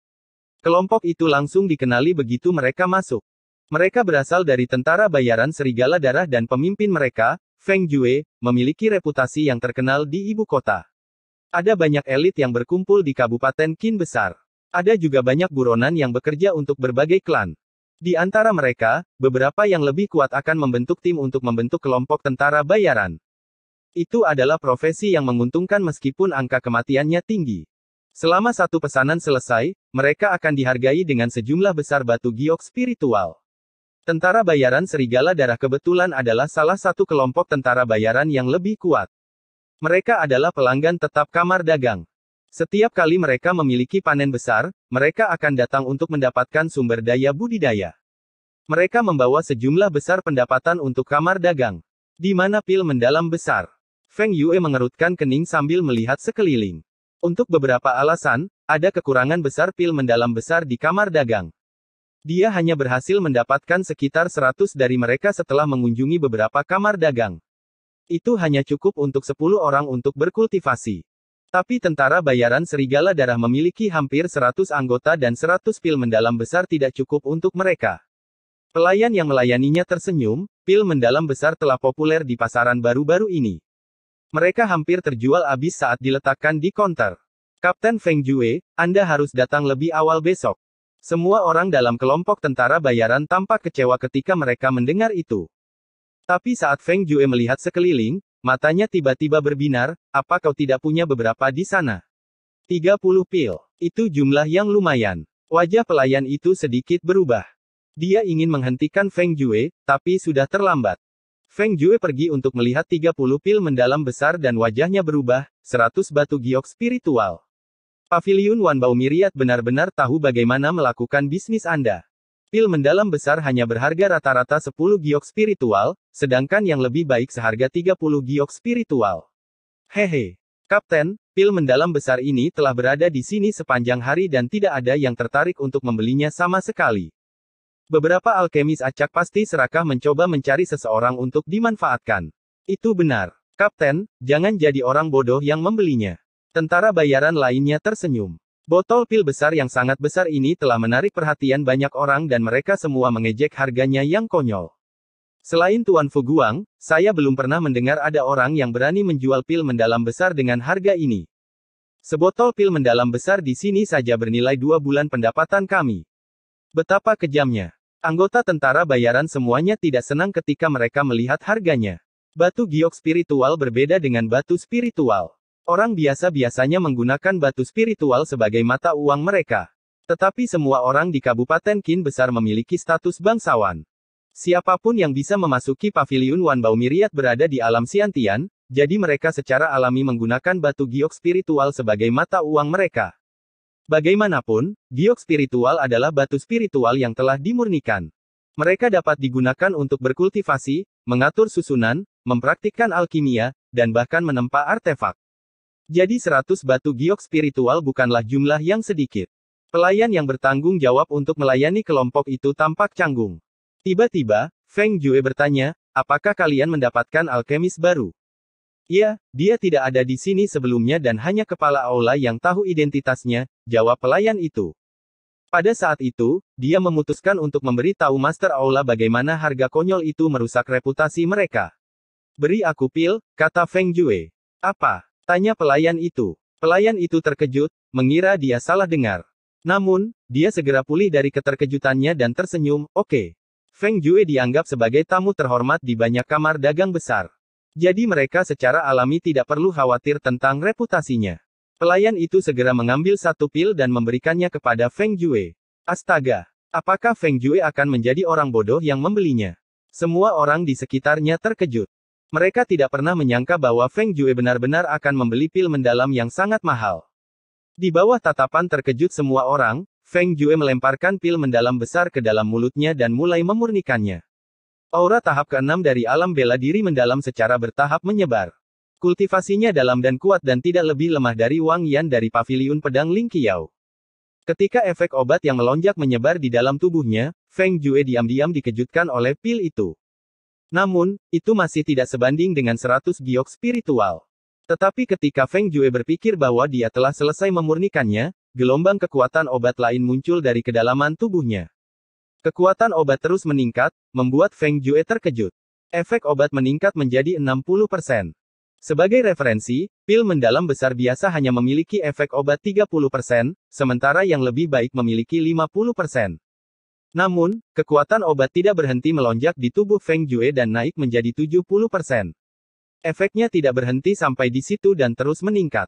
Kelompok itu langsung dikenali begitu mereka masuk. Mereka berasal dari tentara bayaran serigala darah dan pemimpin mereka, Feng Jue, memiliki reputasi yang terkenal di ibu kota. Ada banyak elit yang berkumpul di Kabupaten Qin Besar. Ada juga banyak buronan yang bekerja untuk berbagai klan. Di antara mereka, beberapa yang lebih kuat akan membentuk tim untuk membentuk kelompok tentara bayaran. Itu adalah profesi yang menguntungkan meskipun angka kematiannya tinggi. Selama satu pesanan selesai, mereka akan dihargai dengan sejumlah besar batu giok spiritual. Tentara bayaran serigala darah kebetulan adalah salah satu kelompok tentara bayaran yang lebih kuat. Mereka adalah pelanggan tetap kamar dagang. Setiap kali mereka memiliki panen besar, mereka akan datang untuk mendapatkan sumber daya budidaya. Mereka membawa sejumlah besar pendapatan untuk kamar dagang. Di mana pil mendalam besar. Feng Yue mengerutkan kening sambil melihat sekeliling. Untuk beberapa alasan, ada kekurangan besar pil mendalam besar di kamar dagang. Dia hanya berhasil mendapatkan sekitar 100 dari mereka setelah mengunjungi beberapa kamar dagang. Itu hanya cukup untuk 10 orang untuk berkultivasi. Tapi tentara bayaran serigala darah memiliki hampir 100 anggota dan 100 pil mendalam besar tidak cukup untuk mereka. Pelayan yang melayaninya tersenyum, pil mendalam besar telah populer di pasaran baru-baru ini. Mereka hampir terjual habis saat diletakkan di konter. Kapten Feng Jue, Anda harus datang lebih awal besok. Semua orang dalam kelompok tentara bayaran tampak kecewa ketika mereka mendengar itu. Tapi saat Feng Jue melihat sekeliling, Matanya tiba-tiba berbinar, apa kau tidak punya beberapa di sana? 30 pil. Itu jumlah yang lumayan. Wajah pelayan itu sedikit berubah. Dia ingin menghentikan Feng Jue, tapi sudah terlambat. Feng Jue pergi untuk melihat 30 pil mendalam besar dan wajahnya berubah, 100 batu giok spiritual. Pavilion Wan Baumiriat benar-benar tahu bagaimana melakukan bisnis Anda. Pil mendalam besar hanya berharga rata-rata 10 giok spiritual, sedangkan yang lebih baik seharga 30 giok spiritual. Hehe. Kapten, pil mendalam besar ini telah berada di sini sepanjang hari dan tidak ada yang tertarik untuk membelinya sama sekali. Beberapa alkemis acak pasti serakah mencoba mencari seseorang untuk dimanfaatkan. Itu benar. Kapten, jangan jadi orang bodoh yang membelinya. Tentara bayaran lainnya tersenyum. Botol pil besar yang sangat besar ini telah menarik perhatian banyak orang dan mereka semua mengejek harganya yang konyol. Selain Tuan Fuguang, saya belum pernah mendengar ada orang yang berani menjual pil mendalam besar dengan harga ini. Sebotol pil mendalam besar di sini saja bernilai dua bulan pendapatan kami. Betapa kejamnya. Anggota tentara bayaran semuanya tidak senang ketika mereka melihat harganya. Batu giok spiritual berbeda dengan batu spiritual. Orang biasa biasanya menggunakan batu spiritual sebagai mata uang mereka. Tetapi semua orang di Kabupaten Kin Besar memiliki status bangsawan. Siapapun yang bisa memasuki paviliun Wanbao Miriat berada di alam Siantian, jadi mereka secara alami menggunakan batu giok spiritual sebagai mata uang mereka. Bagaimanapun, giok spiritual adalah batu spiritual yang telah dimurnikan. Mereka dapat digunakan untuk berkultivasi, mengatur susunan, mempraktikkan alkimia, dan bahkan menempa artefak. Jadi 100 batu giok spiritual bukanlah jumlah yang sedikit. Pelayan yang bertanggung jawab untuk melayani kelompok itu tampak canggung. Tiba-tiba, Feng Jue bertanya, apakah kalian mendapatkan alkemis baru? Ya, dia tidak ada di sini sebelumnya dan hanya kepala aula yang tahu identitasnya, jawab pelayan itu. Pada saat itu, dia memutuskan untuk memberi tahu Master Aula bagaimana harga konyol itu merusak reputasi mereka. Beri aku pil, kata Feng Jue. Apa? Tanya pelayan itu. Pelayan itu terkejut, mengira dia salah dengar. Namun, dia segera pulih dari keterkejutannya dan tersenyum, oke. Okay. Feng Jue dianggap sebagai tamu terhormat di banyak kamar dagang besar. Jadi mereka secara alami tidak perlu khawatir tentang reputasinya. Pelayan itu segera mengambil satu pil dan memberikannya kepada Feng Jue. Astaga! Apakah Feng Jue akan menjadi orang bodoh yang membelinya? Semua orang di sekitarnya terkejut. Mereka tidak pernah menyangka bahwa Feng Jue benar-benar akan membeli pil mendalam yang sangat mahal. Di bawah tatapan terkejut semua orang, Feng Jue melemparkan pil mendalam besar ke dalam mulutnya dan mulai memurnikannya. Aura tahap keenam dari alam bela diri mendalam secara bertahap menyebar. Kultivasinya dalam dan kuat dan tidak lebih lemah dari Wang Yan dari paviliun pedang Ling Qiao. Ketika efek obat yang melonjak menyebar di dalam tubuhnya, Feng Jue diam-diam dikejutkan oleh pil itu. Namun, itu masih tidak sebanding dengan 100 giok spiritual. Tetapi ketika Feng Jue berpikir bahwa dia telah selesai memurnikannya, gelombang kekuatan obat lain muncul dari kedalaman tubuhnya. Kekuatan obat terus meningkat, membuat Feng Jue terkejut. Efek obat meningkat menjadi 60%. Sebagai referensi, pil mendalam besar biasa hanya memiliki efek obat 30%, sementara yang lebih baik memiliki 50%. Namun, kekuatan obat tidak berhenti melonjak di tubuh Feng Jue dan naik menjadi 70%. Efeknya tidak berhenti sampai di situ dan terus meningkat.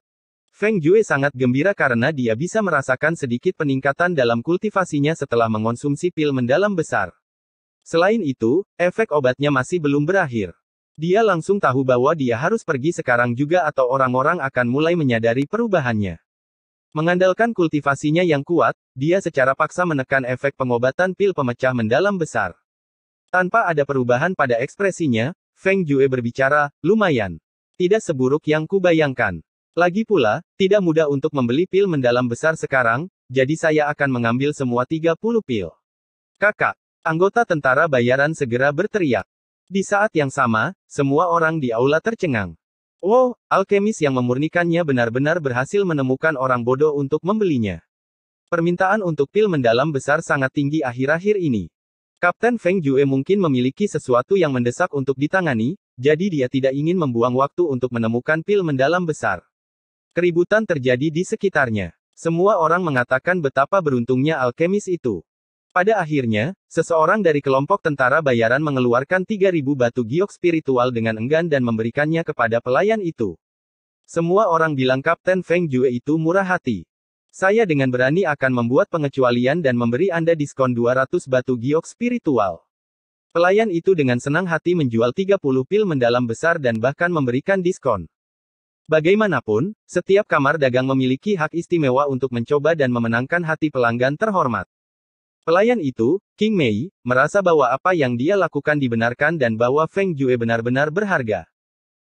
Feng Jue sangat gembira karena dia bisa merasakan sedikit peningkatan dalam kultivasinya setelah mengonsumsi pil mendalam besar. Selain itu, efek obatnya masih belum berakhir. Dia langsung tahu bahwa dia harus pergi sekarang juga atau orang-orang akan mulai menyadari perubahannya. Mengandalkan kultivasinya yang kuat, dia secara paksa menekan efek pengobatan pil pemecah mendalam besar. Tanpa ada perubahan pada ekspresinya, Feng Jue berbicara, lumayan. Tidak seburuk yang kubayangkan. Lagi pula, tidak mudah untuk membeli pil mendalam besar sekarang, jadi saya akan mengambil semua 30 pil. Kakak, anggota tentara bayaran segera berteriak. Di saat yang sama, semua orang di aula tercengang. Wow, alkemis yang memurnikannya benar-benar berhasil menemukan orang bodoh untuk membelinya. Permintaan untuk pil mendalam besar sangat tinggi akhir-akhir ini. Kapten Feng Jue mungkin memiliki sesuatu yang mendesak untuk ditangani, jadi dia tidak ingin membuang waktu untuk menemukan pil mendalam besar. Keributan terjadi di sekitarnya. Semua orang mengatakan betapa beruntungnya alkemis itu. Pada akhirnya, seseorang dari kelompok tentara bayaran mengeluarkan 3.000 batu giok spiritual dengan enggan dan memberikannya kepada pelayan itu. Semua orang bilang Kapten Feng Jue itu murah hati. Saya dengan berani akan membuat pengecualian dan memberi Anda diskon 200 batu giok spiritual. Pelayan itu dengan senang hati menjual 30 pil mendalam besar dan bahkan memberikan diskon. Bagaimanapun, setiap kamar dagang memiliki hak istimewa untuk mencoba dan memenangkan hati pelanggan terhormat. Pelayan itu, King Mei, merasa bahwa apa yang dia lakukan dibenarkan dan bahwa Feng Jue benar-benar berharga.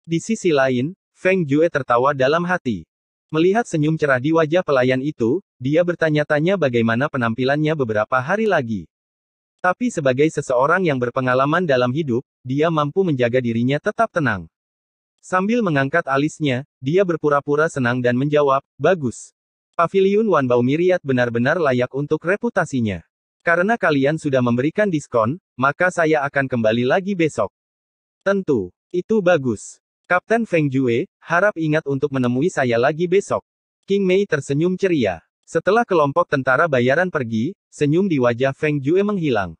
Di sisi lain, Feng Jue tertawa dalam hati. Melihat senyum cerah di wajah pelayan itu, dia bertanya-tanya bagaimana penampilannya beberapa hari lagi. Tapi sebagai seseorang yang berpengalaman dalam hidup, dia mampu menjaga dirinya tetap tenang. Sambil mengangkat alisnya, dia berpura-pura senang dan menjawab, bagus. Pavilion Wan Miriat benar-benar layak untuk reputasinya. Karena kalian sudah memberikan diskon, maka saya akan kembali lagi besok. Tentu, itu bagus. Kapten Feng Jue, harap ingat untuk menemui saya lagi besok. King Mei tersenyum ceria. Setelah kelompok tentara bayaran pergi, senyum di wajah Feng Jue menghilang.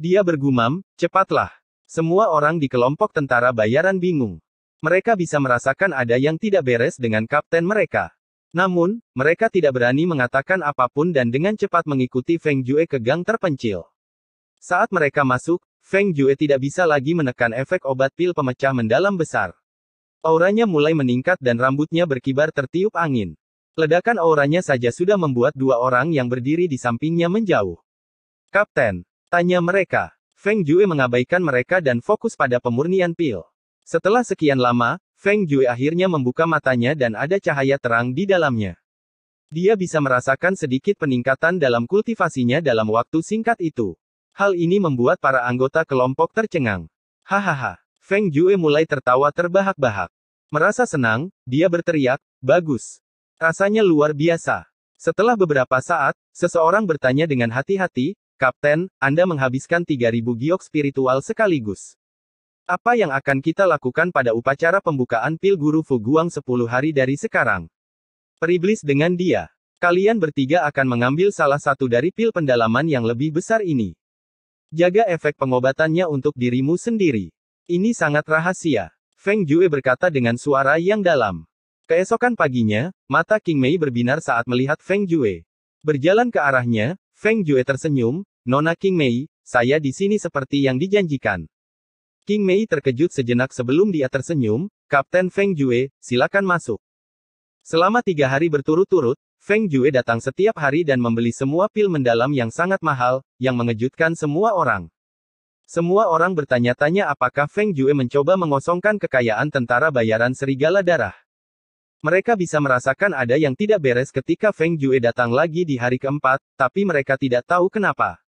Dia bergumam, cepatlah. Semua orang di kelompok tentara bayaran bingung. Mereka bisa merasakan ada yang tidak beres dengan kapten mereka. Namun, mereka tidak berani mengatakan apapun dan dengan cepat mengikuti Feng Jue ke gang terpencil. Saat mereka masuk, Feng Jue tidak bisa lagi menekan efek obat pil pemecah mendalam besar. Auranya mulai meningkat dan rambutnya berkibar tertiup angin. Ledakan auranya saja sudah membuat dua orang yang berdiri di sampingnya menjauh. Kapten, tanya mereka. Feng Jue mengabaikan mereka dan fokus pada pemurnian pil. Setelah sekian lama, Feng Yue akhirnya membuka matanya dan ada cahaya terang di dalamnya. Dia bisa merasakan sedikit peningkatan dalam kultivasinya dalam waktu singkat itu. Hal ini membuat para anggota kelompok tercengang. Hahaha. Feng Jue mulai tertawa terbahak-bahak. Merasa senang, dia berteriak, bagus. Rasanya luar biasa. Setelah beberapa saat, seseorang bertanya dengan hati-hati, Kapten, Anda menghabiskan 3000 giok spiritual sekaligus. Apa yang akan kita lakukan pada upacara pembukaan pil guru Fuguang 10 hari dari sekarang? Periblis dengan dia. Kalian bertiga akan mengambil salah satu dari pil pendalaman yang lebih besar ini. Jaga efek pengobatannya untuk dirimu sendiri. Ini sangat rahasia. Feng Jue berkata dengan suara yang dalam. Keesokan paginya, mata King Mei berbinar saat melihat Feng Jue. Berjalan ke arahnya, Feng Jue tersenyum, Nona King Mei, saya di sini seperti yang dijanjikan. King Mei terkejut sejenak sebelum dia tersenyum, Kapten Feng Jue, silakan masuk. Selama tiga hari berturut-turut, Feng Jue datang setiap hari dan membeli semua pil mendalam yang sangat mahal, yang mengejutkan semua orang. Semua orang bertanya-tanya apakah Feng Jue mencoba mengosongkan kekayaan tentara bayaran serigala darah. Mereka bisa merasakan ada yang tidak beres ketika Feng Jue datang lagi di hari keempat, tapi mereka tidak tahu kenapa.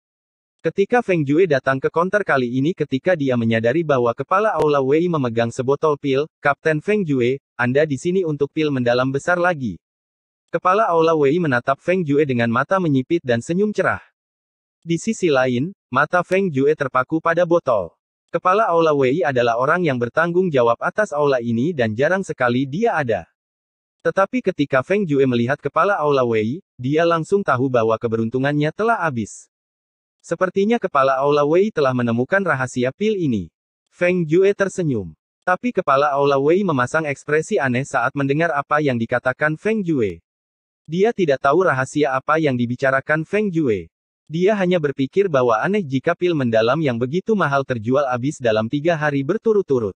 Ketika Feng Jue datang ke konter kali ini ketika dia menyadari bahwa kepala Aula Wei memegang sebotol pil, Kapten Feng Jue, Anda di sini untuk pil mendalam besar lagi. Kepala Aula Wei menatap Feng Jue dengan mata menyipit dan senyum cerah. Di sisi lain, mata Feng Jue terpaku pada botol. Kepala Aula Wei adalah orang yang bertanggung jawab atas aula ini dan jarang sekali dia ada. Tetapi ketika Feng Jue melihat kepala Aula Wei, dia langsung tahu bahwa keberuntungannya telah habis. Sepertinya kepala Aula Wei telah menemukan rahasia pil ini. Feng Yue tersenyum. Tapi kepala Aula Wei memasang ekspresi aneh saat mendengar apa yang dikatakan Feng Yue. Dia tidak tahu rahasia apa yang dibicarakan Feng Yue. Dia hanya berpikir bahwa aneh jika pil mendalam yang begitu mahal terjual habis dalam tiga hari berturut-turut.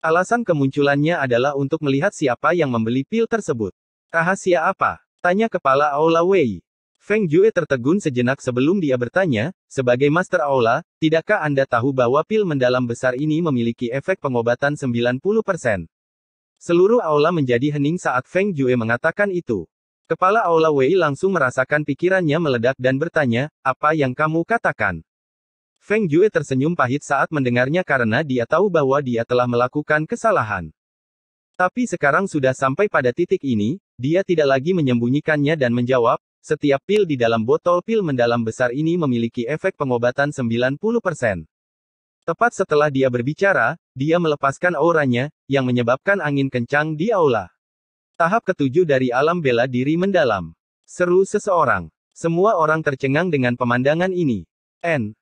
Alasan kemunculannya adalah untuk melihat siapa yang membeli pil tersebut. Rahasia apa? Tanya kepala Aula Wei. Feng Yue tertegun sejenak sebelum dia bertanya, sebagai Master Aula, tidakkah Anda tahu bahwa pil mendalam besar ini memiliki efek pengobatan 90%? Seluruh aula menjadi hening saat Feng Yue mengatakan itu. Kepala Aula Wei langsung merasakan pikirannya meledak dan bertanya, apa yang kamu katakan? Feng Yue tersenyum pahit saat mendengarnya karena dia tahu bahwa dia telah melakukan kesalahan. Tapi sekarang sudah sampai pada titik ini, dia tidak lagi menyembunyikannya dan menjawab, setiap pil di dalam botol pil mendalam besar ini memiliki efek pengobatan 90%. Tepat setelah dia berbicara, dia melepaskan auranya, yang menyebabkan angin kencang di aula. Tahap ketujuh dari alam bela diri mendalam. Seru seseorang. Semua orang tercengang dengan pemandangan ini. N.